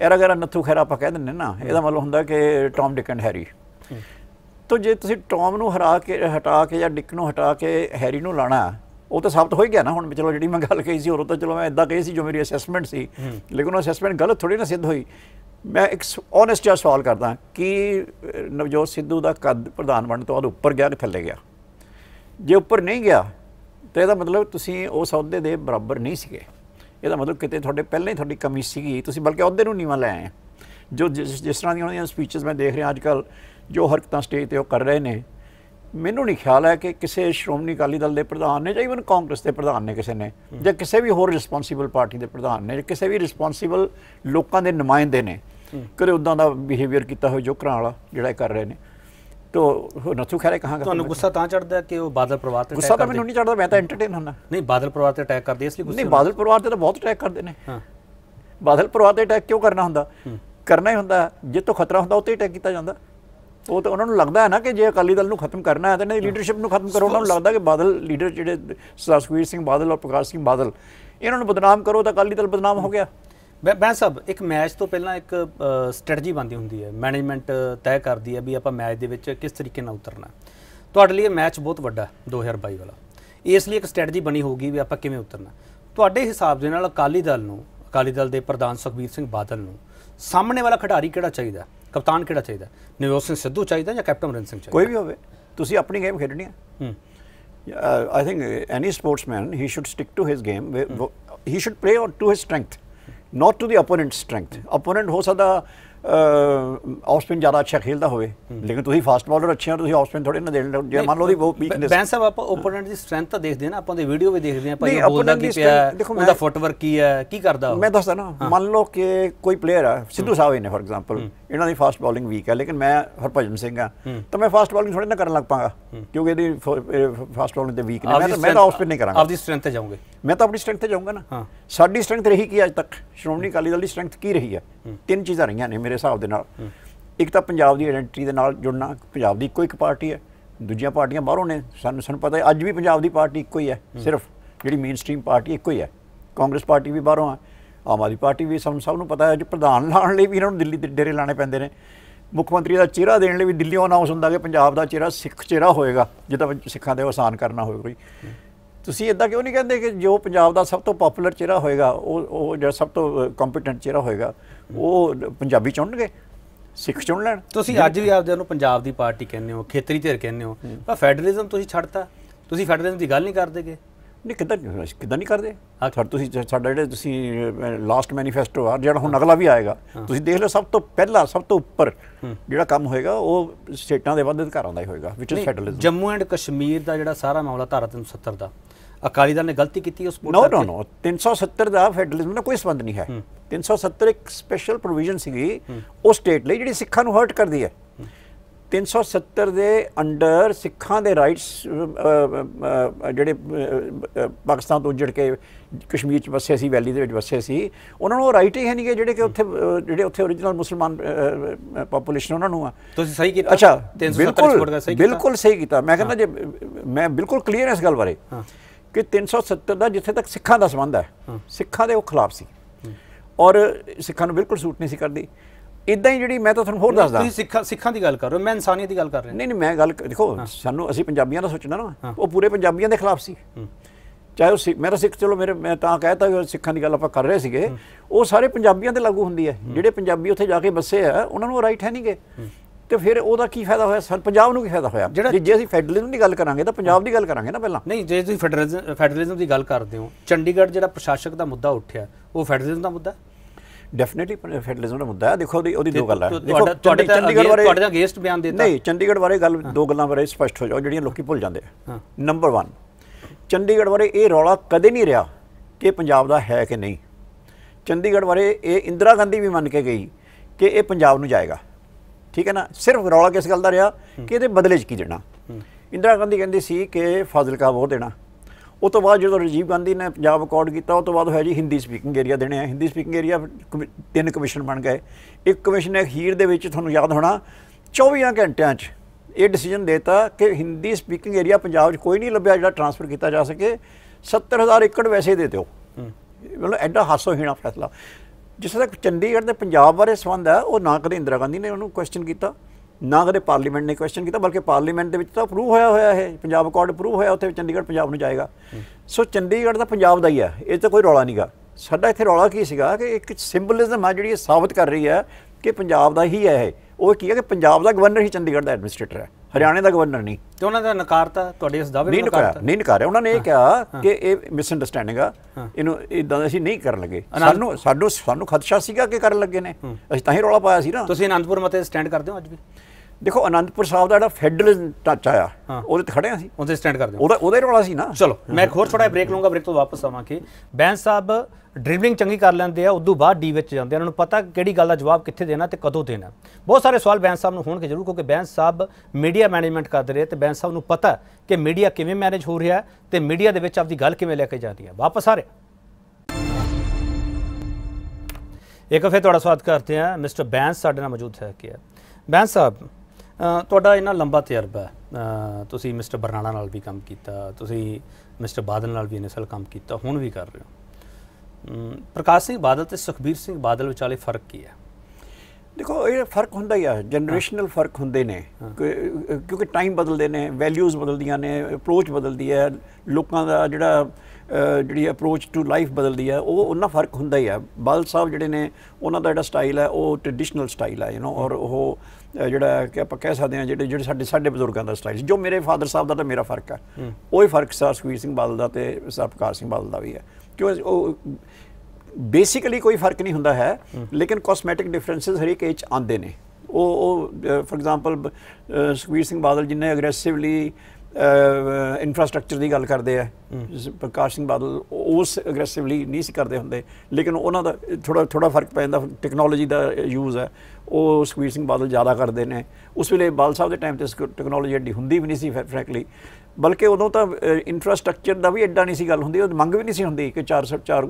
ਐਰਾ ਗੈਰਾ ਨੱਥੂ ਖੈਰਾ ਆਪਾਂ ਕਹਿ ਦਿੰਨੇ ਨਾ ਇਹਦਾ ਮਤਲਬ ਹੁੰਦਾ ਕਿ ਟੌਮ ਡਿਕ ਐਂਡ ਹੈਰੀ ਤੋ ਜੇ ਤੁਸੀਂ ਟੌਮ ਨੂੰ ਹਰਾ ਕੇ ਹਟਾ ਕੇ ਜਾਂ ਡਿਕ ਨੂੰ ਹਟਾ ਕੇ ਹੈਰੀ ਨੂੰ ਲਾਣਾ ਉਹ ਤਾਂ ਸਾਬਤ ਹੋ ਹੀ ਗਿਆ ਨਾ ਹੁਣ ਚਲੋ ਜਿਹੜੀ ਮੈਂ ਗੱਲ ਕਹੀ ਸੀ ਹੋਰ ਤਾਂ ਚਲੋ ਮੈਂ ਇਦਾਂ ਕਹੀ ਸੀ ਜੋ ਮੇਰੀ ਅਸੈਸਮੈਂਟ ਸੀ ਲੇਕਿਨ ਉਹ ਅਸੈਸਮੈਂਟ ਗਲਤ ਥੋੜੀ ਨਾ ਸਿੱਧ ਹੋਈ ਮੈਂ ਇੱਕ ਓਨੈਸਟ ਜਿਹਾ ਸਵਾਲ ਕਰਦਾ ਕਿ ਨਵਜੋਤ ਸਿੱਧੂ ਦਾ ਕੱਦ ਪ੍ਰਧਾਨ ਬਣਨ ਤੋਂ ਬਾਅਦ ਉੱਪਰ ਗਿਆ ਕਿ ਥੱਲੇ ਗਿਆ ਜੇ ਉੱਪਰ ਨਹੀਂ ਗਿਆ ਤਾਂ ਇਹਦਾ ਮਤਲਬ ਤੁਸੀਂ ਉਸ ਅਹੁਦੇ ਦੇ ਬਰਾਬਰ ਨਹੀਂ ਸੀਗੇ ਇਹਦਾ ਮਤਲਬ ਕਿਤੇ ਤੁਹਾਡੇ ਪਹਿਲਾਂ ਹੀ ਤੁਹਾਡੀ ਕਮੀ ਸੀਗੀ ਤੁਸੀਂ ਬਲਕਿ ਅਹੁਦੇ ਨੂੰ ਨੀਵਾ ਲੈ ਆਏ ਜੋ ਜਿਸ ਤਰ੍ਹਾਂ ਦੀਆਂ ਉਹਨਾਂ ਦੀਆਂ ਸਪੀਚਸ ਮੈਂ ਦੇਖ ਰਿਹਾ ਅੱਜ ਕੱਲ ਜੋ ਹਰਕਤਾਂ ਸਟੇਜ ਤੇ ਉਹ ਕਰ ਰਹੇ ਨੇ ਮੈਨੂੰ ਨਹੀਂ ਖਿਆਲ ਹੈ ਕਿ ਕਿਸੇ ਸ਼੍ਰੋਮਣੀ ਅਕਾਲੀ ਦਲ ਦੇ ਪ੍ਰਧਾਨ ਨੇ ਜਾਂ ਇਵਨ ਕਾਂਗਰਸ ਦੇ ਪ੍ਰਧਾਨ ਨੇ ਕਿਸੇ ਨੇ ਜਾਂ ਕਿਸੇ ਵੀ ਹੋਰ ਰਿਸਪੌਂਸੀਬਲ ਪਾਰਟੀ ਦੇ ਪ੍ਰਧਾਨ ਨੇ ਜਾਂ ਕਿਸੇ ਵੀ ਰਿਸਪੌਂਸੀਬਲ ਲੋਕਾਂ ਦੇ ਨੁਮਾਇੰਦੇ ਨੇ ਕਦੇ ਉਦਾਂ ਦਾ ਬਿਹੇਵੀਅਰ ਕੀਤਾ ਹੋਇਆ ਜੋ ਕਰਾਂ ਵਾਲਾ ਜਿਹੜਾ ਕਰ ਰਹੇ ਨੇ ਤੋ ਨਥੂ ਖੈਰੇ ਕਹਾਂਗਾ ਤੁਹਾਨੂੰ ਗੁੱਸਾ ਤਾਂ ਚੜਦਾ ਕਿ ਉਹ ਬਾਦਲ ਪਰਿਵਾਰ ਤੇ ਗੁੱਸਾ ਤਾਂ ਮੈਨੂੰ ਨਹੀਂ ਚੜਦਾ ਮੈਂ ਤਾਂ ਐਂਟਰਟੇਨ ਹੁੰਦਾ ਨਹੀਂ ਬਾਦਲ ਪਰਿਵਾਰ ਤੇ ਅਟੈਕ ਕਰਦੇ ਇਸ ਲਈ ਗੁੱਸਾ ਨਹੀਂ ਬਾਦਲ ਪਰਿਵਾਰ ਤੇ ਤਾਂ ਬਹੁਤ ਅਟੈਕ ਕਰਦੇ ਨੇ ਹਾਂ ਬਾਦਲ ਪਰਿਵਾਰ ਤੇ ਅਟੈਕ ਕਿਉਂ ਕਰਨਾ ਹੁੰਦਾ ਕਰਨਾ ਹੀ ਹੁੰਦਾ ਜਿੱਤੋਂ ਖਤਰਾ ਹੁੰਦਾ ਉੱਤੇ ਅਟੈਕ ਕੀਤਾ ਜਾਂਦਾ ਉਹ ਤਾਂ ਉਹਨਾਂ ਨੂੰ ਲੱਗਦਾ ਹੈ ਨਾ ਕਿ ਜੇ ਅਕਾਲੀ ਦਲ ਨੂੰ ਖਤਮ ਕਰਨਾ ਹੈ ਤਾਂ ਇਹਨਾਂ ਦੀ ਲੀਡਰਸ਼ਿਪ ਨੂੰ ਖਤਮ ਕਰੋ ਉਹਨਾਂ ਨੂੰ ਲੱਗਦਾ ਕਿ ਬਾਦਲ ਲੀਡਰ ਜਿਹੜੇ ਸਰਸਵੀਰ ਸਿੰਘ ਬਾਦਲ ਔਰ ਪ੍ਰਕਾਸ਼ ਸਿੰਘ ਬਾਦਲ ਇਹਨਾਂ ਨੂੰ ਬਦਨਾਮ ਕਰੋ ਤਾਂ ਅਕਾਲੀ ਦਲ ਬਦਨਾਮ ਹੋ ਗਿਆ ਬੈਂ ਸਾਹਿਬ ਇੱਕ ਮੈਚ ਤੋਂ ਪਹਿਲਾਂ ਇੱਕ ਸਟ੍ਰੈਟਜੀ ਬੰਦੀ ਹੁੰਦੀ ਹੈ ਮੈਨੇਜਮੈਂਟ ਤੈਅ ਕਰਦੀ ਹੈ ਵੀ ਆਪਾਂ ਮੈਚ ਦੇ ਵਿੱਚ ਕਿਸ ਤਰੀਕੇ ਨਾਲ ਉਤਰਨਾ ਤੁਹਾਡੇ ਲਈ ਇਹ ਮੈਚ ਬਹੁਤ ਵੱਡਾ 2022 ਵਾਲਾ ਇਸ ਲਈ ਇੱਕ ਸਟ੍ਰੈਟਜੀ ਬਣੀ ਹੋਊਗੀ ਵੀ ਆਪਾਂ ਕਿਵੇਂ ਉਤਰਨਾ ਤੁਹਾਡੇ ਹਿਸਾਬ ਦੇ ਨਾਲ ਅਕਾਲੀ ਦਲ ਨੂੰ ਅਕਾਲੀ ਦਲ ਦੇ ਪ੍ਰਧਾਨ ਸੁਖਬੀਰ ਸਿੰਘ ਬਾਦਲ ਨੂੰ ਸਾਹਮਣੇ ਵਾਲਾ ਖਿਡਾਰੀ ਕਿਹੜਾ ਚਾਹੀਦਾ ਕਪਤਾਨ ਕਿਹੜਾ ਚਾਹੀਦਾ ਨਵਜੋਤ ਸਿੰਘ ਸਿੱਧੂ ਚਾਹੀਦਾ ਜਾਂ ਕੈਪਟਨ ਅਮਰਿੰਦਰ ਸਿੰਘ ਚਾਹੀਦਾ ਕੋਈ ਵੀ ਹੋਵੇ ਤੁਸੀਂ ਆਪਣੀ ਗੇਮ ਖੇਡਣੀ ਹੈ ਹੂੰ I think any sportsman he should stick to his game he should play to his strength not to the opponent strength opponent ਹੋ ਸਕਦਾ ਆਫ ਸਪਿਨ ਜ਼ਿਆਦਾ ਅੱਛਾ ਖੇਲਦਾ ਹੋਵੇ ਲੇਕਿਨ ਤੁਸੀਂ ਫਾਸਟ ਬੋਲਰ ਅੱਛੇ ਹੋ ਤੁਸੀਂ ਆਫ ਸਪਿਨ ਥੋੜੇ ਨਾ ਦੇਣ ਜੇ ਮੰਨ ਲਓ ਦੀ ਬਹੁਤ ਵੀਕਨੈਸ ਬੈਂਸ ਸਾਹਿਬ ਆਪਾਂ ਓਪੋਨੈਂਟ ਦੀ ਸਟਰੈਂਥ ਤਾਂ ਦੇਖਦੇ ਨਾ ਆਪਾਂ ਦੇ ਵੀਡੀਓ ਵੀ ਦੇਖਦੇ ਆ ਭਾਈ ਉਹ ਬੋਲਦਾ ਕੀ ਪਿਆ ਉਹਦਾ ਫੁੱਟਵਰਕ ਕੀ ਹੈ ਕੀ ਕਰਦਾ ਉਹ ਮੈਂ ਦੱਸਦਾ ਨਾ ਮੰਨ ਲਓ ਕਿ ਕੋਈ ਪਲੇਅਰ ਆ ਸਿੱਧੂ ਸਾਹਿਬ ਨੇ ਫੋਰ ਐਗਜ਼ਾਮਪਲ ਇਹਨਾਂ ਦੀ ਫਾਸਟ ਬੋਲਿੰਗ ਵੀਕ ਹੈ ਲੇਕਿਨ ਮੈਂ ਹਰਪਜਨ ਸਿੰਘ ਆ ਤਾਂ ਮੈਂ ਫਾਸਟ ਬੋਲਿੰਗ ਥੋੜੇ ਨਾ ਕਰਨ ਲੱਗ ਪਾਂਗਾ ਕਿਉਂਕਿ ਇਹਦੀ ਫਾਸਟ ਬੋਲਿੰਗ ਤੇ ਵੀਕ ਨੇ ਮੈਂ ਤਾਂ ਮੈਂ ਤਾਂ ਆਫ ਸਪਿਨ ਨਹੀਂ ਕਰਾਂਗਾ ਆਪਦੀ ਸਟਰੈਂਥ ਤੇ ਜਾਉਂਗੇ ਮੈਂ ਤਾਂ ਆਪਣੀ ਸਟਰੈਂਥ ਤੇ ਜਾਉਂਗਾ ਨਾ ਸਾਡੀ ਸਟਰੈਂਥ ਰਹੀ ਕੀ ਅੱਜ ਤੱਕ ਸ਼੍ਰੋਮਣੀ ਅਕਾਲੀ ਦਲ ਦੀ ਸਟਰੈਂਥ ਕੀ ਰਹੀ ਹੈ ਤਿੰਨ ਚੀਜ਼ਾਂ ਰਹੀਆਂ ਨੇ ਮੇਰੇ ਹਿਸਾਬ ਦੇ ਨਾਲ ਇੱਕ ਤਾਂ ਪੰਜਾਬ ਦੀ ਆਇਡੈਂਟੀ ਦੇ ਨਾਲ ਜੁੜਨਾ ਪੰਜਾਬ ਦੀ ਇੱਕੋ ਇੱਕ ਪਾਰਟੀ ਹੈ ਦੂਜੀਆਂ ਪਾਰਟੀਆਂ ਬਾਹਰੋਂ ਨੇ ਸਾਨੂੰ ਸਾਨੂੰ ਪਤਾ ਹੈ ਅੱਜ ਵੀ ਪੰਜਾਬ ਦੀ ਪਾਰਟੀ ਇੱਕੋ ਹੀ ਹੈ ਸਿਰਫ ਜਿਹੜੀ ਮੇਨ ਸਟ੍ਰੀਮ ਪਾਰਟੀ ਇੱਕੋ ਹੀ ਹੈ ਕਾਂਗਰਸ ਪਾਰਟੀ ਵੀ ਬਾਹਰੋਂ ਆ ਆਮ ਆਦਮੀ ਪਾਰਟੀ ਵੀ ਸਭ ਨੂੰ ਪਤਾ ਹੈ ਜੀ ਪ੍ਰਧਾਨ ਲਾਣ ਲਈ ਵੀ ਇਹਨਾਂ ਨੂੰ ਦਿੱਲੀ ਦੇ ਡੇਰੇ ਲਾਣੇ ਪੈਂਦੇ ਨੇ ਮੁੱਖ ਮੰਤਰੀ ਦਾ ਚਿਹਰਾ ਦੇਣ ਲਈ ਵੀ ਦਿੱਲੀੋਂ ਅਨਾਉਂਸ ਹੁੰਦਾ ਕਿ ਪੰਜਾਬ ਦਾ ਚਿਹਰਾ ਸਿੱਖ ਚਿਹਰਾ ਹੋਏਗਾ ਜਿੱਦਾਂ ਸਿੱਖਾਂ ਦੇ ਆਸਾਨ ਕਰਨਾ ਹੋਵੇ ਕੋਈ ਤੁਸੀਂ ਇਦਾਂ ਕਿਉਂ ਨਹੀਂ ਕਹਿੰਦੇ ਕਿ ਜੋ ਪੰਜਾਬ ਦਾ ਸਭ ਤੋਂ ਪਪੂਲਰ ਚਿਹਰਾ ਹੋਏਗਾ ਉਹ ਉਹ ਜਿਹੜਾ ਸਭ ਤੋਂ ਕੰਪੀਟੈਂਟ ਚਿਹਰਾ ਹੋਏਗਾ ਉਹ ਪੰਜਾਬੀ ਚੁਣਨਗੇ ਸਿੱਖ ਚੁਣ ਲੈਣ ਤੁਸੀਂ ਅੱਜ ਵੀ ਆਪਦੇ ਨੂੰ ਪੰਜਾਬ ਦੀ ਪਾਰਟੀ ਕਹਿੰਦੇ ਹੋ ਖੇਤਰੀ ਧਿਰ ਕਹਿੰਦੇ ਹੋ ਪਰ ਫੈਡਰਲਿਜ਼ਮ ਤੁਸੀਂ ਛੱਡਤਾ ਤੁਸੀਂ ਫੈਡਰਲਿਜ਼ਮ ਦੀ ਗੱਲ ਨਹੀਂ ਕਰਦੇਗੇ ਨਹੀਂ ਕਿਦਾਂ ਕਿਦਾਂ ਨਹੀਂ ਕਰਦੇ ਹਾਂ ਤੁਸੀਂ ਸਾਡਾ ਜਿਹੜੇ ਤੁਸੀਂ ਲਾਸਟ ਮੈਨੀਫੈਸਟੋ ਆ ਜਿਹੜਾ ਹੁਣ ਅਗਲਾ ਵੀ ਆਏਗਾ ਤੁਸੀਂ ਦੇਖ ਲਓ ਸਭ ਤੋਂ ਪਹਿਲਾਂ ਸਭ ਤੋਂ ਉੱਪਰ ਜਿਹੜਾ ਕੰਮ ਹੋਏਗਾ ਉਹ ਸਟੇਟਾਂ ਦੇ ਵੱਧ ਅਧਿਕਾਰਾਂ ਦਾ ਹੀ ਹੋਏਗਾ ਵਿਚ ਸੈਟਲਿਜ਼ਮ ਜੰਮੂ ਐਂਡ ਕਸ਼ਮੀਰ ਦਾ ਜਿਹੜਾ ਸਾਰਾ ਮਾਮਲਾ ਧਾਰਾ 370 ਦਾ ਅਕਾਲੀ ਦਲ ਨੇ ਗਲਤੀ ਕੀਤੀ ਉਸ ਨੋ ਨੋ ਨੋ 370 ਦਾ ਫੈਡਰਲਿਜ਼ਮ ਨਾਲ ਕੋਈ ਸੰਬੰਧ ਨਹੀਂ ਹੈ 370 ਇੱਕ ਸਪੈਸ਼ਲ ਪ੍ਰੋਵੀਜ਼ਨ ਸੀਗੀ ਉਹ ਸਟੇਟ ਲਈ ਜਿਹੜੀ ਸਿੱਖਾਂ ਨੂੰ ਹਰਟ ਕਰਦੀ ਹੈ 370 ਦੇ ਅੰਡਰ ਸਿੱਖਾਂ ਦੇ ਰਾਈਟਸ ਜਿਹੜੇ ਪਾਕਿਸਤਾਨ ਤੋਂ ਜੜ ਕੇ ਕਸ਼ਮੀਰ ਚ ਵਸੇ ਸੀ ਵੈਲੀ ਦੇ ਵਿੱਚ ਵਸੇ ਸੀ ਉਹਨਾਂ ਨੂੰ ਰਾਈਟ ਹੀ ਹੈ ਨਹੀਂ ਕਿ ਜਿਹੜੇ ਕਿ ਉੱਥੇ ਜਿਹੜੇ ਉੱਥੇ origignal ਮੁਸਲਮਾਨ ਪੋਪੂਲੇਸ਼ਨ ਉਹਨਾਂ ਨੂੰ ਆ ਤੁਸੀਂ ਸਹੀ ਕੀਤਾ ਅੱਛਾ 370 ਐਕਸਪੋਰਟ ਦਾ ਸਹੀ ਕੀਤਾ ਬਿਲਕੁਲ ਸਹੀ ਕੀਤਾ ਮੈਂ ਕਹਿੰਦਾ ਜੇ ਮੈਂ ਬਿਲਕੁਲ ਕਲੀਅਰ ਇਸ ਗੱਲ ਬਾਰੇ ਕਿ 370 ਦਾ ਜਿੱਥੇ ਤੱਕ ਸਿੱਖਾਂ ਦਾ ਸੰਬੰਧ ਹੈ ਸਿੱਖਾਂ ਦੇ ਉਹ ਖਿਲਾਫ ਸੀ ਔਰ ਸਿੱਖਾਂ ਨੂੰ ਬਿਲਕੁਲ ਸੂਟ ਨਹੀਂ ਸੀ ਕਰਦੀ ਇਦਾਂ ਹੀ ਜਿਹੜੀ ਮੈਂ ਤਾਂ ਤੁਹਾਨੂੰ ਹੋਰ ਦੱਸਦਾ ਤੁਸੀਂ ਸਿੱਖਾਂ ਸਿੱਖਾਂ ਦੀ ਗੱਲ ਕਰ ਰਹੇ ਹੋ ਮੈਂ ਇਨਸਾਨੀਅਤ ਦੀ ਗੱਲ ਕਰ ਰਿਹਾ ਨਹੀਂ ਨਹੀਂ ਮੈਂ ਗੱਲ ਦੇਖੋ ਸਾਨੂੰ ਅਸੀਂ ਪੰਜਾਬੀਆਂ ਦਾ ਸੋਚਣਾ ਨਾ ਉਹ ਪੂਰੇ ਪੰਜਾਬੀਆਂ ਦੇ ਖਿਲਾਫ ਸੀ ਚਾਹੇ ਉਹ ਮੇਰਾ ਸਿੱਖ ਚਲੋ ਮੇਰੇ ਮੈਂ ਤਾਂ ਕਹਿਤਾ ਕਿ ਸਿੱਖਾਂ ਦੀ ਗੱਲ ਆਪਾਂ ਕਰ ਰਹੇ ਸੀਗੇ ਉਹ ਸਾਰੇ ਪੰਜਾਬੀਆਂ ਤੇ ਲਾਗੂ ਹੁੰਦੀ ਹੈ ਜਿਹੜੇ ਪੰਜਾਬੀ ਉੱਥੇ ਜਾ ਕੇ ਬਸੇ ਆ ਉਹਨਾਂ ਨੂੰ ਰਾਈਟ ਹੈ ਨਹੀਂਗੇ ਤੇ ਫਿਰ ਉਹਦਾ ਕੀ ਫਾਇਦਾ ਹੋਇਆ ਸਰ ਪੰਜਾਬ ਨੂੰ ਕੀ ਫਾਇਦਾ ਹੋਇਆ ਜੇ ਅਸੀਂ ਫੈਡਰਲਿਜ਼ਮ ਦੀ ਗੱਲ ਕਰਾਂਗੇ ਤਾਂ ਪੰਜਾਬ ਦੀ ਗੱਲ ਕਰਾਂਗੇ ਨਾ ਪਹਿਲਾਂ ਨਹੀਂ ਜੇ ਤੁਸੀਂ ਫੈਡਰਲਿਜ਼ਮ ਫੈਡਰਲਿਜ਼ਮ ਦੀ ਗੱਲ ਕਰਦੇ ਹੋ ਚੰਡੀਗੜ੍ਹ ਜਿਹੜਾ ਪ੍ਰਸ਼ਾਸਕ ਦਾ ਮੁੱਦਾ ਉੱਠਿਆ ਉਹ ਫੈਡਰਲਿਜ਼ਮ ਦਾ ਮੁੱਦਾ ਹੈ ਡੈਫੀਨਿਟਲੀ ਫੈਡਰਲਿਜ਼ਮ ਦਾ ਮੁੱਦਾ ਹੈ ਦੇਖੋ ਉਹਦੀ ਉਹਦੀ ਦੋ ਗੱਲਾਂ ਦੇਖੋ ਤੁਹਾਡੇ ਚੰਡੀਗੜ੍ਹ ਬਾਰੇ ਤੁਹਾਡੇ ਅਗੇਂਸਟ ਬਿਆਨ ਦਿੱਤਾ ਨਹੀਂ ਚੰਡੀਗੜ੍ਹ ਬਾਰੇ ਗੱਲ ਦੋ ਗੱਲਾਂ ਬਾਰੇ ਸਪਸ਼ਟ ਹੋ ਜਾਓ ਜਿਹੜੀਆਂ ਲੋਕੀ ਭੁੱਲ ਜਾਂਦੇ ਆ ਨੰਬਰ 1 ਚੰਡੀਗੜ੍ਹ ਬਾਰੇ ਇਹ ਰੌਲਾ ਕਦੇ ਨਹੀਂ ਰਿਹਾ ਕਿ ਪੰਜਾਬ ਦਾ ਹੈ ਕਿ ਨਹੀਂ ਚੰਡੀਗੜ੍ਹ ਬਾਰੇ ਇਹ ਇੰਦਰਾ ਗਾਂਧੀ ਵੀ ਮੰਨ ਕੇ ਗਈ ਕਿ ਇਹ ਪੰਜਾਬ ਨੂੰ ਜਾਏਗਾ ਠੀਕ ਹੈ ਨਾ ਸਿਰਫ ਰੌਲਾ ਕਿਸ ਗੱਲ ਦਾ ਰਿਹਾ ਕਿ ਇਹਦੇ ਬਦਲੇ 'ਚ ਕੀ ਦੇਣਾ ਇੰਦਰਾ ਗਾਂਧੀ ਕਹਿੰਦੀ ਸੀ ਕਿ ਫਾਜ਼ਿਲਕਾ ਵੋਟ ਦੇਣਾ ਉਹ ਤੋਂ ਬਾਅਦ ਜਦੋਂ ਰਜੀਵ ਗਾਂਧੀ ਨੇ ਪੰਜਾਬ ਅਕੋਰਡ ਕੀਤਾ ਉਹ ਤੋਂ ਬਾਅਦ ਹੋਇਆ ਜੀ ਹਿੰਦੀ ਸਪੀਕਿੰਗ ਏਰੀਆ ਦੇਣੇ ਆ ਹਿੰਦੀ ਸਪੀਕਿੰਗ ਏਰੀਆ ਤਿੰਨ ਕਮਿਸ਼ਨ ਬਣ ਗਏ ਇੱਕ ਕਮਿਸ਼ਨ ਅਖੀਰ ਦੇ ਵਿੱਚ ਤੁਹਾਨੂੰ ਯਾਦ ਹੋਣਾ 24 ਘੰਟਿਆਂ 'ਚ ਇਹ ਡਿਸੀਜਨ ਦਿੱਤਾ ਕਿ ਹਿੰਦੀ ਸਪੀਕਿੰਗ ਏਰੀਆ ਪੰਜਾਬ 'ਚ ਕੋਈ ਨਹੀਂ ਲੱਭਿਆ ਜਿਹੜਾ ਟ੍ਰਾਂਸਫਰ ਕੀਤਾ ਜਾ ਸਕੇ 70000 ਏਕੜ ਵੈਸੇ ਦੇ ਦਿਓ ਮਤਲਬ ਐਡਾ ਹਾਸੋਹੀਣਾ ਫੈਸਲਾ ਜਿਸ ਤੱਕ ਚੰਡੀਗੜ੍ਹ ਦੇ ਪੰਜਾਬ ਬਾਰੇ ਸੰਬੰਧ ਹੈ ਉਹ ਨਾ ਕਦੇ ਇੰਦਰਾ ਗਾਂਧੀ ਨੇ ਉਹਨੂੰ ਕੁਐਸਚਨ ਕੀਤਾ ਨਾ ਕਰੇ ਪਾਰਲੀਮੈਂਟ ਨੇ ਕੁਐਸਚਨ ਕੀਤਾ ਬਲਕਿ ਪਾਰਲੀਮੈਂਟ ਦੇ ਵਿੱਚ ਤਾਂ ਅਪਰੂਵ ਹੋਇਆ ਹੋਇਆ ਹੈ ਪੰਜਾਬ ਅਕਾਰਡ ਅਪਰੂਵ ਹੋਇਆ ਉੱਥੇ ਚੰਡੀਗੜ੍ਹ ਪੰਜਾਬ ਨੂੰ ਜਾਏਗਾ ਸੋ ਚੰਡੀਗੜ੍ਹ ਦਾ ਪੰਜਾਬ ਦਾ ਹੀ ਆ ਇਹ ਤਾਂ ਕੋਈ ਰੌਲਾ ਨਹੀਂਗਾ ਸਾਡਾ ਇੱਥੇ ਰੌਲਾ ਕੀ ਸੀਗਾ ਕਿ ਇੱਕ ਸਿੰਬਲਿਜ਼ਮ ਆ ਜਿਹੜੀ ਇਹ ਸਾਬਤ ਕਰ ਰਹੀ ਹੈ ਕਿ ਪੰਜਾਬ ਦਾ ਹੀ ਹੈ ਇਹ ਉਹ ਕੀ ਹੈ ਕਿ ਪੰਜਾਬ ਦਾ ਗਵਰਨਰ ਹੀ ਚੰਡੀਗੜ੍ਹ ਦਾ ਐਡਮਿਨਿਸਟ੍ਰੇਟਰ ਹੈ ਹਰਿਆਣੇ ਦਾ ਗਵਰਨਰ ਨਹੀਂ ਤੇ ਉਹਨਾਂ ਦਾ ਨਕਾਰਤਾ ਤੁਹਾਡੇ ਇਸ ਦਾਅਵੇ ਨੂੰ ਨਕਾਰਤਾ ਨਹੀਂ ਨਕਾਰਿਆ ਉਹਨਾਂ ਨੇ ਇਹ ਕਿਹਾ ਕਿ ਇਹ ਮਿਸ ਅੰਡਰਸਟੈਂਡਿੰਗ ਆ ਇਹਨੂੰ ਇਦਾਂ ਅਸੀਂ ਨਹੀਂ ਕਰਨ ਲੱਗੇ ਸਾਨੂੰ ਸਾਨੂੰ ਸਾਨੂੰ ਖਦਸ਼ਾ ਸੀਗਾ ਕਿ ਕਰਨ ਲੱਗੇ ਨੇ ਅਸੀਂ ਤਾਂ ਹੀ ਰੌਲਾ ਪਾਇਆ ਸੀ ਨਾ ਤੁਸੀਂ ਅਨੰਦਪੁਰ ਮਤੇ ਸਟੈਂਡ ਕਰਦੇ ਹੋ ਅੱਜ ਵੀ ਦੇਖੋ ਅਨੰਦਪੁਰ ਸਾਹਿਬ ਦਾ ਜਿਹੜਾ ਫੈਡਰਲ ਟੱਚ ਆਇਆ ਉਹਦੇ ਤੇ ਖੜੇ ਆ ਸੀ ਉਹਦੇ ਸਟੈਂਡ ਕਰਦੇ ਉਹਦਾ ਉਹਦੇ ਰੋਲਾ ਸੀ ਨਾ ਚਲੋ ਮੈਂ ਹੋਰ ਥੋੜਾ ਬ੍ਰੇਕ ਲਵਾਂਗਾ ਬ੍ਰੇਕ ਤੋਂ ਵਾਪਸ ਆਵਾਂਗੇ ਬੈਂਸ ਸਾਹਿਬ ਡ੍ਰਿਬਲਿੰਗ ਚੰਗੀ ਕਰ ਲੈਂਦੇ ਆ ਉਦੋਂ ਬਾਅਦ ਡੀ ਵਿੱਚ ਜਾਂਦੇ ਉਹਨਾਂ ਨੂੰ ਪਤਾ ਕਿਹੜੀ ਗੱਲ ਦਾ ਜਵਾਬ ਕਿੱਥੇ ਦੇਣਾ ਤੇ ਕਦੋਂ ਦੇਣਾ ਬਹੁਤ ਸਾਰੇ ਸਵਾਲ ਬੈਂਸ ਸਾਹਿਬ ਨੂੰ ਹੋਣਗੇ ਜ਼ਰੂਰ ਕਿਉਂਕਿ ਬੈਂਸ ਸਾਹਿਬ ਮੀਡੀਆ ਮੈਨੇਜਮੈਂਟ ਕਰਦੇ ਰਹੇ ਤੇ ਬੈਂਸ ਸਾਹਿਬ ਨੂੰ ਪਤਾ ਕਿ ਮੀਡੀਆ ਕਿਵੇਂ ਮੈਨੇਜ ਹੋ ਰਿਹਾ ਤੇ ਮੀਡੀਆ ਦੇ ਵਿੱਚ ਆਪਦੀ ਗੱਲ ਕਿਵੇਂ ਲੈ ਕੇ ਜਾਂਦੀ ਆ ਹੈ ਵਾਪਸ ਆ ਰਿਹਾ ਇੱਕ ਵਾਰ ਫਿਰ ਤੁਹਾਡਾ ਸਵਾਗਤ ਕਰਦੇ ਆ ਮਿਸਟਰ ਬੈਂਸ ਸਾਡੇ ਨਾਲ ਮੌਜੂਦ ਹੈ ਕਿ ਬੈਂਸ ਸਾਹਿਬ ਤੁਹਾਡਾ ਇਹਨਾਂ ਲੰਬਾ ਤਜਰਬਾ ਹੈ ਤੁਸੀਂ ਮਿਸਟਰ ਬਰਨਾਲਾ ਨਾਲ ਵੀ ਕੰਮ ਕੀਤਾ ਤੁਸੀਂ ਮਿਸਟਰ ਬਾਦਲ ਨਾਲ ਵੀ ਇਨਸਲ ਕੰਮ ਕੀਤਾ ਹੁਣ ਵੀ ਕਰ ਰਹੇ ਹੋ ਪ੍ਰਕਾਸ਼ ਸਿੰਘ ਬਾਦਲ ਤੇ ਸੁਖਬੀਰ ਸਿੰਘ ਬਾਦਲ ਵਿਚਾਲੇ ਫਰਕ ਕੀ ਹੈ ਦੇਖੋ ਇਹ ਫਰਕ ਹੁੰਦਾ ਹੀ ਆ ਜਨਰੇਸ਼ਨਲ ਫਰਕ ਹੁੰਦੇ ਨੇ ਕਿਉਂਕਿ ਟਾਈਮ ਬਦਲਦੇ ਨੇ ਵੈਲਿਊਜ਼ ਬਦਲਦੀਆਂ ਨੇ ਅਪਰੋਚ ਬਦਲਦੀ ਹੈ ਲੋਕਾਂ ਦਾ ਜਿਹੜਾ ਜਿਹੜੀ ਅਪਰੋਚ ਟੂ ਲਾਈਫ ਬਦਲਦੀ ਹੈ ਉਹ ਉਹਨਾਂ ਫਰਕ ਹੁੰਦਾ ਹੀ ਆ ਬਾਦਲ ਸਾਹਿਬ ਜਿਹੜੇ ਨੇ ਉਹਨਾਂ ਦਾ ਜਿਹੜਾ ਸਟਾਈਲ ਹੈ ਉਹ ਟ੍ਰੈਡੀਸ਼ਨਲ ਸਟਾਈਲ ਹੈ ਯੂ نو ਔਰ ਉਹ ਜਿਹੜਾ ਕਿ ਆਪਾਂ ਕਹਿ ਸਕਦੇ ਹਾਂ ਜਿਹੜੇ ਜਿਹੜੇ ਸਾਡੇ ਸਾਡੇ ਬਜ਼ੁਰਗਾਂ ਦਾ ਸਟਾਈਲ ਜੋ ਮੇਰੇ ਫਾਦਰ ਸਾਹਿਬ ਦਾ ਤਾਂ ਮੇਰਾ ਫਰਕ ਆ ਉਹ ਹੀ ਫਰਕ ਸਰ ਸੁਖਵੀਰ ਸਿੰਘ ਬਾਦਲ ਦਾ ਤੇ ਸਰਪਕਾਰ ਸਿੰਘ ਬਾਦਲ ਦਾ ਵੀ ਹੈ ਕਿਉਂ ਉਹ ਬੇਸਿਕਲੀ ਕੋਈ ਫਰਕ ਨਹੀਂ ਹੁੰਦਾ ਹੈ ਲੇਕਿਨ ਕਾਸਮੈਟਿਕ ਡਿਫਰੈਂਸਸ ਹਰੇਕ ਏਜ ਆਉਂਦੇ ਨੇ ਉਹ ਉਹ ਫॉर ਐਗਜ਼ਾਮਪਲ ਸੁਖਵੀਰ ਸਿੰਘ ਬਾਦਲ ਜਿਨੇ ਅਗਰੈਸਿਵਲੀ ਇਨਫਰਾਸਟ੍ਰਕਚਰ ਦੀ ਗੱਲ ਕਰਦੇ ਆ ਪ੍ਰਕਾਸ਼ ਸਿੰਘ ਬਾਦਲ ਉਸ ਅਗਰੈਸਿਵਲੀ ਨਹੀਂ ਸੀ ਕਰਦੇ ਹੁੰਦੇ ਲੇਕਿਨ ਉਹਨਾਂ ਦਾ ਥੋੜਾ ਥੋੜਾ ਫਰਕ ਪੈ ਜਾਂਦਾ ਟੈਕਨੋਲੋਜੀ ਦਾ ਯੂਜ਼ ਹੈ ਉਹ ਸੁਖਵੀਰ ਸਿੰਘ ਬਾਦਲ ਜ਼ਿਆਦਾ ਕਰਦੇ ਨੇ ਉਸ ਵੇਲੇ ਬਾਲ ਸਾਹਿਬ ਦੇ ਟਾਈਮ ਤੇ ਟੈਕਨੋਲੋਜੀ ਐਡੀ ਹੁੰਦੀ ਵੀ ਨਹੀਂ ਸੀ ਫਰੈਂਕਲੀ ਬਲਕਿ ਉਦੋਂ ਤਾਂ ਇਨਫਰਾਸਟ੍ਰਕਚਰ ਦਾ ਵੀ ਐਡਾ ਨਹੀਂ ਸੀ ਗੱਲ ਹੁੰਦੀ ਉਹ ਮੰਗ ਵੀ ਨਹੀਂ ਸੀ ਹੁੰਦੀ ਕਿ ਚਾਰ ਚਾਰ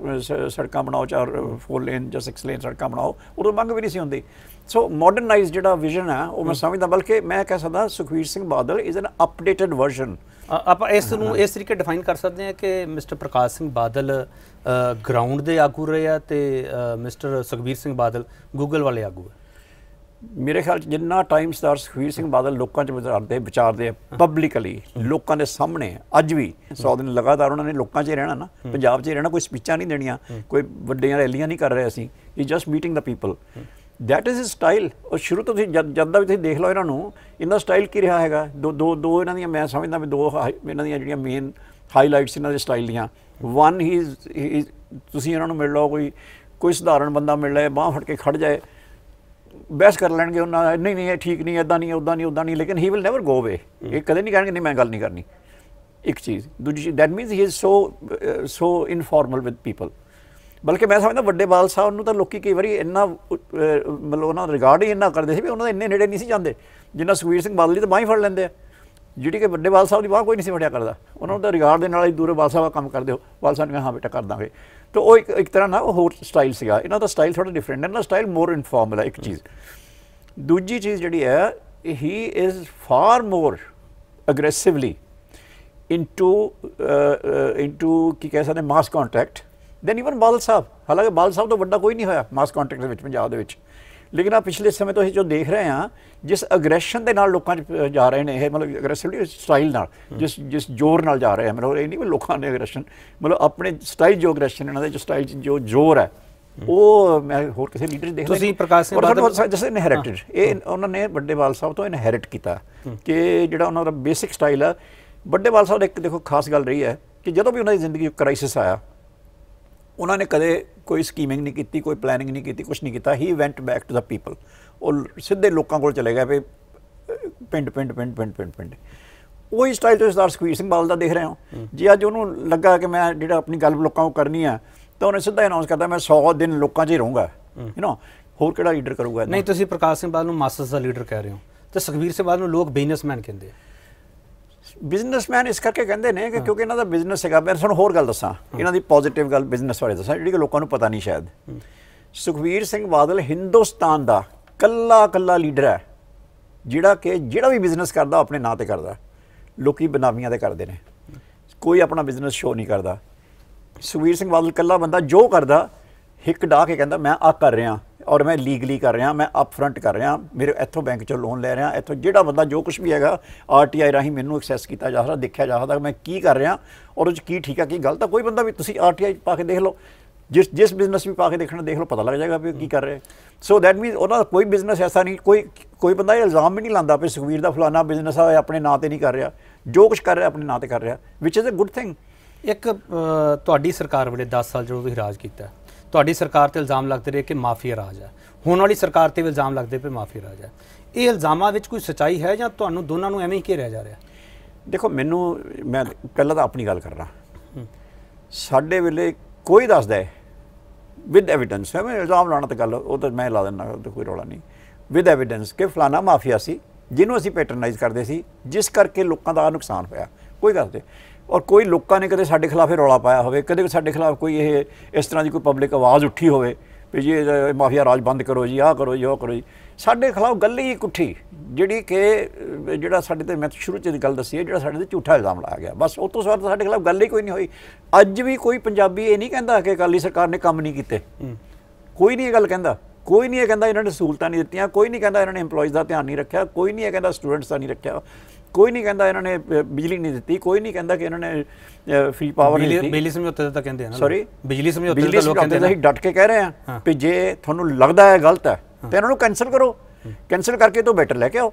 ਸੜਕਾਂ ਬਣਾਓ ਚਾਰ ਫੋਰ ਲੇਨ ਜਾਂ 6 ਲੇਨ ਸੜਕਾਂ ਬਣਾਓ ਉਦੋਂ ਮੰਗ ਵੀ ਨਹੀਂ ਸੀ ਹੁੰਦੀ ਸੋ ਮਾਡਰਨਾਈਜ਼ ਜਿਹੜਾ ਵਿਜ਼ਨ ਆ ਉਹ ਮੈਂ ਸਮਝਦਾ ਬਲਕਿ ਮੈਂ ਕਹਿ ਸਕਦਾ Sukhbir Singh Badal is an updated version ਆਪਾਂ ਇਸ ਨੂੰ ਇਸ ਤਰੀਕੇ ਡਿਫਾਈਨ ਕਰ ਸਕਦੇ ਹਾਂ ਕਿ ਮਿਸਟਰ ਪ੍ਰਕਾਸ਼ ਸਿੰਘ ਬਾਦਲ ਗਰਾਊਂਡ ਦੇ ਆਗੂ ਰਹੇ ਆ ਤੇ ਮਿਸਟਰ ਸੁਖਵੀਰ ਸਿੰਘ ਬਾਦਲ ਗੂਗਲ ਵਾਲੇ ਆਗੂ ਆ ਮੇਰੇ ਖਿਆਲ ਚ ਜਿੰਨਾ ਟਾਈਮ ਸਟਾਰ ਸੁਖਵੀਰ ਸਿੰਘ ਬਾਦਲ ਲੋਕਾਂ ਚ ਵਿਚਾਰਦੇ ਵਿਚਾਰਦੇ ਪਬਲਿਕਲੀ ਲੋਕਾਂ ਦੇ ਸਾਹਮਣੇ ਅੱਜ ਵੀ 100 ਦਿਨ ਲਗਾਤਾਰ ਉਹਨਾਂ ਨੇ ਲੋਕਾਂ 'ਚ ਰਹਿਣਾ ਨਾ ਪੰਜਾਬ 'ਚ ਰਹਿਣਾ ਕੋਈ ਸਪੀਚਾਂ ਨਹੀਂ ਦੇਣੀਆਂ ਕੋਈ ਵੱਡੀਆਂ ਰੈਲੀਆਂ ਨਹੀਂ ਕਰ ਰਹੇ ਅਸੀਂ he just meeting the people that is his style ਉਹ ਸ਼ੁਰੂ ਤੋਂ ਤੁਸੀਂ ਜਦ ਦਾ ਵੀ ਤੁਸੀਂ ਦੇਖ ਲਓ ਇਹਨਾਂ ਨੂੰ ਇਹਨਾਂ ਸਟਾਈਲ ਕੀ ਰਿਹਾ ਹੈਗਾ ਦੋ ਦੋ ਦੋ ਇਹਨਾਂ ਦੀਆਂ ਮੈਂ ਸਮਝਦਾ ਵੀ ਦੋ ਇਹਨਾਂ ਦੀਆਂ ਜਿਹੜੀਆਂ ਮੇਨ ਹਾਈਲਾਈਟਸ ਇਹਨਾਂ ਦੇ ਸਟਾਈਲ ਦੀਆਂ ਵਨ ਹੀ ਤੁਸੀਂ ਇਹਨਾਂ ਨੂੰ ਮਿਲ ਲਓ ਕੋਈ ਕੋਈ ਸਧਾਰਨ ਬੰਦਾ ਮਿਲ ਲਏ ਬਾਹ ਫੜ ਕੇ ਖੜ ਜਾਏ ਬਹਿਸ ਕਰ ਲੈਣਗੇ ਉਹਨਾਂ ਨਹੀਂ ਨਹੀਂ ਇਹ ਠੀਕ ਨਹੀਂ ਐਦਾਂ ਨਹੀਂ ਉਦਾਂ ਨਹੀਂ ਉਦਾਂ ਨਹੀਂ ਲੇਕਿਨ ਹੀ ਵਿਲ ਨੈਵਰ ਗੋ ਅਵੇ ਇਹ ਕਦੇ ਨਹੀਂ ਕਹਿਣਗੇ ਨਹੀਂ ਮੈਂ ਗੱਲ ਨਹੀਂ ਕਰਨੀ ਇੱਕ ਚੀਜ਼ ਦੂਜੀ ਚੀਜ਼ that means he is so so informal with people ਬਲਕਿ ਮੈਂ ਸਮਝਦਾ ਵੱਡੇ ਬਾਲ ਸਾਹਿਬ ਨੂੰ ਤਾਂ ਲੋਕੀ ਕਈ ਵਾਰੀ ਇੰਨਾ ਮਤਲਬ ਉਹਨਾਂ ਦਾ ਰਿਗਾਰਡ ਹੀ ਇੰਨਾ ਕਰਦੇ ਸੀ ਵੀ ਉਹਨਾਂ ਦੇ ਇੰਨੇ ਨੇੜੇ ਨਹੀਂ ਸੀ ਜਾਂਦੇ ਜਿੰਨਾ ਸੁਖਵੀਰ ਸਿੰਘ ਬਾਦਲ ਜੀ ਤਾਂ ਬਾਹ ਹੀ ਫੜ ਲੈਂਦੇ ਆ ਜਿਹੜੀ ਕਿ ਵੱਡੇ ਬਾਲ ਸਾਹਿਬ ਦੀ ਬਾਹ ਕੋਈ ਨਹੀਂ ਸੀ ਫੜਿਆ ਕਰਦਾ ਉਹਨਾਂ ਨੂੰ ਤਾਂ ਰਿਗਾਰਡ ਦੇ ਨਾਲ ਹੀ ਦੂਰੇ ਬਾਲ ਸਾਹਿਬ ਕੰਮ ਕਰਦੇ ਹੋ ਬਾਲ ਸਾਹਿਬ ਨੇ ਹਾਂ ਬੇਟਾ ਕਰ ਦਾਂਗੇ ਤੋ ਉਹ ਇੱਕ ਇੱਕ ਤਰ੍ਹਾਂ ਨਾਲ ਉਹ ਹੋਰ ਸਟਾਈਲ ਸੀਗਾ ਇਹਨਾਂ ਦਾ ਸਟਾਈਲ ਥੋੜਾ ਡਿਫਰੈਂਟ ਹੈ ਨਾ ਸਟਾਈਲ ਮੋਰ ਇਨਫਾਰਮਲ ਹੈ ਇੱਕ ਚੀਜ਼ ਦੂਜੀ ਚੀਜ਼ ਜਿਹੜੀ ਹੈ he is far more aggressively into into ਕੀ ਕਹਿ ਸਕਦੇ mass contact than even Bal Sahib ਹਾਲਾਂਕਿ ਬਾਲ ਸਾਹਿਬ ਤੋਂ ਵੱਡਾ ਕੋਈ ਨਹੀਂ ਹੋਇਆ ਮਾਸ ਕੰਟੈਕਟ ਦੇ ਵਿੱਚ ਪੰਜਾਬ ਦੇ ਵਿੱਚ ਲੇਕਿਨ ਆ ਪਿਛਲੇ ਸਮੇਂ ਤੋਂ ਇਹ ਜੋ ਦੇਖ ਰਹੇ ਆ ਜਿਸ ਅਗਰੈਸ਼ਨ ਦੇ ਨਾਲ ਲੋਕਾਂ ਜਾ ਰਹੇ ਨੇ ਇਹ ਮਤਲਬ ਅਗਰੈਸਿਵਲੀ ਸਟਾਈਲ ਨਾਲ ਜਿਸ ਜਿਸ ਜ਼ੋਰ ਨਾਲ ਜਾ ਰਹੇ ਆ ਮਤਲਬ ਇਹ ਨਹੀਂ ਕਿ ਲੋਕਾਂ ਨੇ ਅਗਰੈਸ਼ਨ ਮਤਲਬ ਆਪਣੇ ਸਟਾਈਲ ਜੋ ਅਗਰੈਸ਼ਨ ਇਹਨਾਂ ਦੇ ਜੋ ਸਟਾਈਲ ਜੋ ਜ਼ੋਰ ਹੈ ਉਹ ਮੈਂ ਹੋਰ ਕਿਸੇ ਲੀਡਰ ਦੇਖ ਲਿਆ ਤੁਸੀਂ ਪ੍ਰਕਾਸ਼ ਸਿੰਘ ਬਾਦਲ ਜਿਸ ਇਨਹੈਰਿਟਡ ਇਹ ਉਹਨਾਂ ਨੇ ਵੱਡੇ ਵਾਲ ਸਾਹਿਬ ਤੋਂ ਇਨਹੈਰਿਟ ਕੀਤਾ ਕਿ ਜਿਹੜਾ ਉਹਨਾਂ ਦਾ ਬੇਸਿਕ ਸਟਾਈਲ ਆ ਵਾਲ ਸਾਹਿਬ ਦਾ ਇੱਕ ਦੇਖੋ ਖਾਸ ਗੱਲ ਰਹੀ ਹੈ ਕਿ ਜਦੋਂ ਵੀ ਉਹਨਾਂ ਦੀ ਜ਼ਿੰਦਗੀ ਵਿੱਚ ਕ੍ਰਾਈਸਿਸ ਆਇਆ ਉਹਨਾਂ ਨੇ ਕਦੇ ਕੋਈ ਸਕੀਮਿੰਗ ਨਹੀਂ ਕੀਤੀ ਕੋਈ ਪਲੈਨਿੰਗ ਨਹੀਂ ਕੀਤੀ ਕੁਝ ਨਹੀਂ ਕੀਤਾ he went back to the people ਉਹ ਸਿੱਧੇ ਲੋਕਾਂ ਕੋਲ ਚਲੇ ਗਿਆ ਵੀ ਪਿੰਡ ਪਿੰਡ ਪਿੰਡ ਪਿੰਡ ਪਿੰਡ ਪਿੰਡ ਹੀ ਸਟਾਈਲ ਤੋਂ ਸਰਦਾਰ ਸੁਖਵੀਰ ਸਿੰਘ ਬਾਲ ਦਾ ਦੇਖ ਰਹੇ ਹਾਂ ਜੀ ਅੱਜ ਉਹਨੂੰ ਲੱਗਾ ਕਿ ਮੈਂ ਜਿਹੜਾ ਆਪਣੀ ਗੱਲ ਲੋਕਾਂ ਨੂੰ ਕਰਨੀ ਆ ਤਾਂ ਉਹਨੇ ਸਿੱਧਾ ਅਨਾਉਂਸ ਕਰਦਾ ਮੈਂ 100 ਦਿਨ ਲੋਕਾਂ 'ਚ ਹੀ ਰਹੂੰਗਾ ਯੂ نو ਹੋਰ ਕਿਹੜਾ ਲੀਡਰ ਕਰੂਗਾ ਨਹੀਂ ਤੁਸੀਂ ਪ੍ਰਕਾਸ਼ ਸਿੰਘ ਬਾਦਲ ਨੂੰ ਮਾਸਸ ਦਾ ਲੀਡਰ ਕਹਿ ਰਹੇ ਹੋ ਤੇ ਸੁਖਵੀਰ ਸਿੰਘ ਬਾਦਲ ਨੂੰ ਲੋਕ ਬਿਜ਼ਨਸਮੈਨ ਕਹਿੰਦੇ ਆ ਬਿਜ਼ਨਸਮੈਨ ਇਸ ਕਰਕੇ ਕਹਿੰਦੇ ਨੇ ਕਿ ਕਿਉਂਕਿ ਇਹਨਾਂ ਦਾ ਬਿਜ਼ਨਸ ਹੈਗਾ ਮੈਂ ਤੁਹਾਨੂੰ ਹੋਰ ਗੱਲ ਦੱਸਾਂ ਇਹਨਾਂ ਦੀ ਪੋਜ਼ਿਟਿਵ ਗੱਲ ਬਿਜ਼ਨਸ ਬਾਰੇ ਦੱਸਾਂ ਜਿਹੜੀ ਕਿ ਲੋਕਾਂ ਨੂੰ ਪਤਾ ਨਹੀਂ ਸ਼ਾਇਦ ਸੁਖਵੀਰ ਸਿੰਘ ਬਾਦਲ ਹਿੰਦੁਸਤਾਨ ਦਾ ਕੱਲਾ ਕੱਲਾ ਲੀਡਰ ਹੈ ਜਿਹੜਾ ਕਿ ਜਿਹੜਾ ਵੀ ਬਿਜ਼ਨਸ ਕਰਦਾ ਆਪਣੇ ਨਾਂ ਤੇ ਕਰਦਾ ਲੋਕੀ ਬਨਾਵੀਆਂ ਤੇ ਕਰਦੇ ਨੇ ਕੋਈ ਆਪਣਾ ਬਿਜ਼ਨਸ ਸ਼ੋਅ ਨਹੀਂ ਕਰਦਾ ਸੁਖਵੀਰ ਸਿੰਘ ਬਾਦਲ ਕੱਲਾ ਬੰਦਾ ਜੋ ਕਰਦਾ ਹਿੱਕ ਡਾ ਕੇ ਕਹਿੰਦਾ ਮੈਂ ਆ ਕਰ ਰਿਹਾ ਔਰ ਮੈਂ ਲੀਗਲੀ ਕਰ ਰਿਹਾ ਮੈਂ ਅਪ ਫਰੰਟ ਕਰ ਰਿਹਾ ਮੇਰੇ ਇੱਥੋਂ ਬੈਂਕ ਚੋਂ ਲੋਨ ਲੈ ਰਿਹਾ ਇੱਥੋਂ ਜਿਹੜਾ ਬੰਦਾ ਜੋ ਕੁਝ ਵੀ ਹੈਗਾ ਆਰਟੀਆਈ ਰਾਹੀਂ ਮੈਨੂੰ ਐਕਸੈਸ ਕੀਤਾ ਜਾ ਸਕਦਾ ਦੇਖਿਆ ਜਾ ਸਕਦਾ ਮੈਂ ਕੀ ਕਰ ਰਿਹਾ ਔਰ ਉਹ ਚ ਕੀ ਠੀਕ ਆ ਕੀ ਗਲਤ ਆ ਕੋਈ ਬੰਦਾ ਵੀ ਤੁਸੀਂ ਆਰਟੀਆਈ ਪਾ ਕੇ ਦੇਖ ਲਓ ਜਿਸ ਜਿਸ ਬਿਜ਼ਨਸ ਵੀ ਪਾ ਕੇ ਦੇਖਣਾ ਦੇਖ ਲਓ ਪਤਾ ਲੱਗ ਜਾਏਗਾ ਵੀ ਕੀ ਕਰ ਰਿਹਾ ਸੋ ਦੈਟ ਮੀਨਸ ਉਹਨਾਂ ਦਾ ਕੋਈ ਬਿਜ਼ਨਸ ਐਸਾ ਨਹੀਂ ਕੋਈ ਕੋਈ ਬੰਦਾ ਇਹ ਇਲਜ਼ਾਮ ਵੀ ਨਹੀਂ ਲਾਉਂਦਾ ਵੀ ਸੁਖਵੀਰ ਦਾ ਫਲਾਣਾ ਬਿਜ਼ਨਸ ਆ ਆਪਣੇ ਨਾਂ ਤੇ ਨਹੀਂ ਕਰ ਰਿਹਾ ਜੋ ਕੁਝ ਕਰ ਰਿਹਾ ਆਪਣੇ ਨਾਂ ਤੇ ਕਰ ਰਿਹਾ ਵਿਚ ਇਜ਼ ਅ ਗੁੱਡ ਥਿੰਗ ਇੱਕ ਤੁਹਾਡੀ ਸਰਕਾਰ ਵੇਲੇ 10 ਸਾਲ ਜਦੋਂ ਤੁਸੀਂ ਰਾਜ ਕੀਤਾ ਤੁਹਾਡੀ ਸਰਕਾਰ ਤੇ ਇਲਜ਼ਾਮ ਲੱਗਦੇ ਰਹੇ ਕਿ ਮਾਫੀਆ ਰਾਜ ਹੈ ਹੁਣ ਵਾਲੀ ਸਰਕਾਰ ਤੇ ਵੀ ਇਲਜ਼ਾਮ ਲੱਗਦੇ ਪਏ ਮਾਫੀਆ ਰਾਜ ਹੈ ਇਹ ਇਲਜ਼ਾਮਾਂ ਵਿੱਚ ਕੋਈ ਸਚਾਈ ਹੈ ਜਾਂ ਤੁਹਾਨੂੰ ਦੋਨਾਂ ਨੂੰ ਐਵੇਂ ਹੀ ਘੇਰਿਆ ਜਾ ਰਿਹਾ ਦੇਖੋ ਮੈਨੂੰ ਮੈਂ ਪਹਿਲਾਂ ਤਾਂ ਆਪਣੀ ਗੱਲ ਕਰ ਰਹਾ ਸਾਡੇ ਵੇਲੇ ਕੋਈ ਦੱਸਦਾ ਹੈ ਵਿਦ ਐਵੀਡੈਂਸ ਹੈ ਮੈਂ ਇਲਜ਼ਾਮ ਲਾਣਾ ਤਾਂ ਗੱਲ ਉਹ ਤਾਂ ਮੈਂ ਲਾ ਦਿੰਦਾ ਕੋਈ ਰੌਲਾ ਨਹੀਂ ਵਿਦ ਐਵੀਡੈਂਸ ਕਿ ਫਲਾਣਾ ਮਾਫੀਆ ਸੀ ਜਿਹਨੂੰ ਅਸੀਂ ਪੈਟਰਨਾਈਜ਼ ਕਰਦੇ ਸੀ ਜਿਸ ਕਰਕੇ ਲੋਕਾਂ ਦਾ ਨੁਕਸਾਨ ਹੋਇਆ ਕੋਈ ਗੱਲ ਨਹੀਂ ਔਰ ਕੋਈ ਲੋਕਾਂ ਨੇ ਕਦੇ ਸਾਡੇ ਖਿਲਾਫ ਇਹ ਰੌਲਾ ਪਾਇਆ ਹੋਵੇ ਕਦੇ ਸਾਡੇ ਖਿਲਾਫ ਕੋਈ ਇਹ ਇਸ ਤਰ੍ਹਾਂ ਦੀ ਕੋਈ ਪਬਲਿਕ ਆਵਾਜ਼ ਉੱਠੀ ਹੋਵੇ ਵੀ ਜੀ ਮਾਫੀਆ ਰਾਜ ਬੰਦ ਕਰੋ ਜੀ ਆਹ ਕਰੋ ਜੀ ਉਹ ਕਰੋ ਜੀ ਸਾਡੇ ਖਿਲਾਫ ਗੱਲ ਹੀ ਇਕੱਠੀ ਜਿਹੜੀ ਕਿ ਜਿਹੜਾ ਸਾਡੇ ਤੇ ਮੈਂ ਸ਼ੁਰੂ ਚ ਦੀ ਗੱਲ ਦੱਸੀ ਹੈ ਜਿਹੜਾ ਸਾਡੇ ਤੇ ਝੂਠਾ ਇਲਜ਼ਾਮ ਲਾਇਆ ਗਿਆ ਬਸ ਉਸ ਤੋਂ ਸਵਾਰ ਸਾਡੇ ਖਿਲਾਫ ਗੱਲ ਹੀ ਕੋਈ ਨਹੀਂ ਹੋਈ ਅੱਜ ਵੀ ਕੋਈ ਪੰਜਾਬੀ ਇਹ ਨਹੀਂ ਕਹਿੰਦਾ ਕਿ ਅਕਾਲੀ ਸਰਕਾਰ ਨੇ ਕੰਮ ਨਹੀਂ ਕੀਤੇ ਕੋਈ ਨਹੀਂ ਇਹ ਗੱਲ ਕਹਿੰਦਾ ਕੋਈ ਨਹੀਂ ਇਹ ਕਹਿੰਦਾ ਇਹਨਾਂ ਨੇ ਸਹੂਲਤਾਂ ਨਹੀਂ ਦਿੱਤੀਆਂ ਕੋਈ ਨਹੀਂ ਕਹਿੰਦਾ ਇਹਨਾਂ ਨੇ EMPLOYEES ਦਾ ਧਿਆਨ ਨਹੀਂ ਰੱਖਿਆ ਕੋਈ ਨਹੀਂ ਇਹ ਕਹਿੰਦਾ ਸਟੂਡੈਂਟਸ ਦਾ ਨਹੀਂ ਰੱਖਿਆ ਕੋਈ ਨਹੀਂ ਕਹਿੰਦਾ ਇਹਨਾਂ ਨੇ ਬਿਜਲੀ ਨਹੀਂ ਦਿੱਤੀ ਕੋਈ ਨਹੀਂ ਕਹਿੰਦਾ ਕਿ ਇਹਨਾਂ ਨੇ ਫ੍ਰੀ ਪਾਵਰ ਨਹੀਂ ਦਿੱਤੀ ਬਿਜਲੀ ਸਮਝੌਤੇ ਤਾਂ ਕਹਿੰਦੇ ਹਨ ਸੌਰੀ ਬਿਜਲੀ ਸਮਝੌਤੇ ਤਾਂ ਲੋਕ ਕਹਿੰਦੇ ਨੇ ਅਸੀਂ ਡਟ ਕੇ ਕਹਿ ਰਹੇ ਹਾਂ ਕਿ ਜੇ ਤੁਹਾਨੂੰ ਲੱਗਦਾ ਹੈ ਗਲਤ ਹੈ ਤੇ ਇਹਨਾਂ ਨੂੰ ਕੈਨਸਲ ਕਰੋ ਕੈਨਸਲ ਕਰਕੇ ਤੋਂ ਬੈਟਰ ਲੈ ਕੇ ਆਓ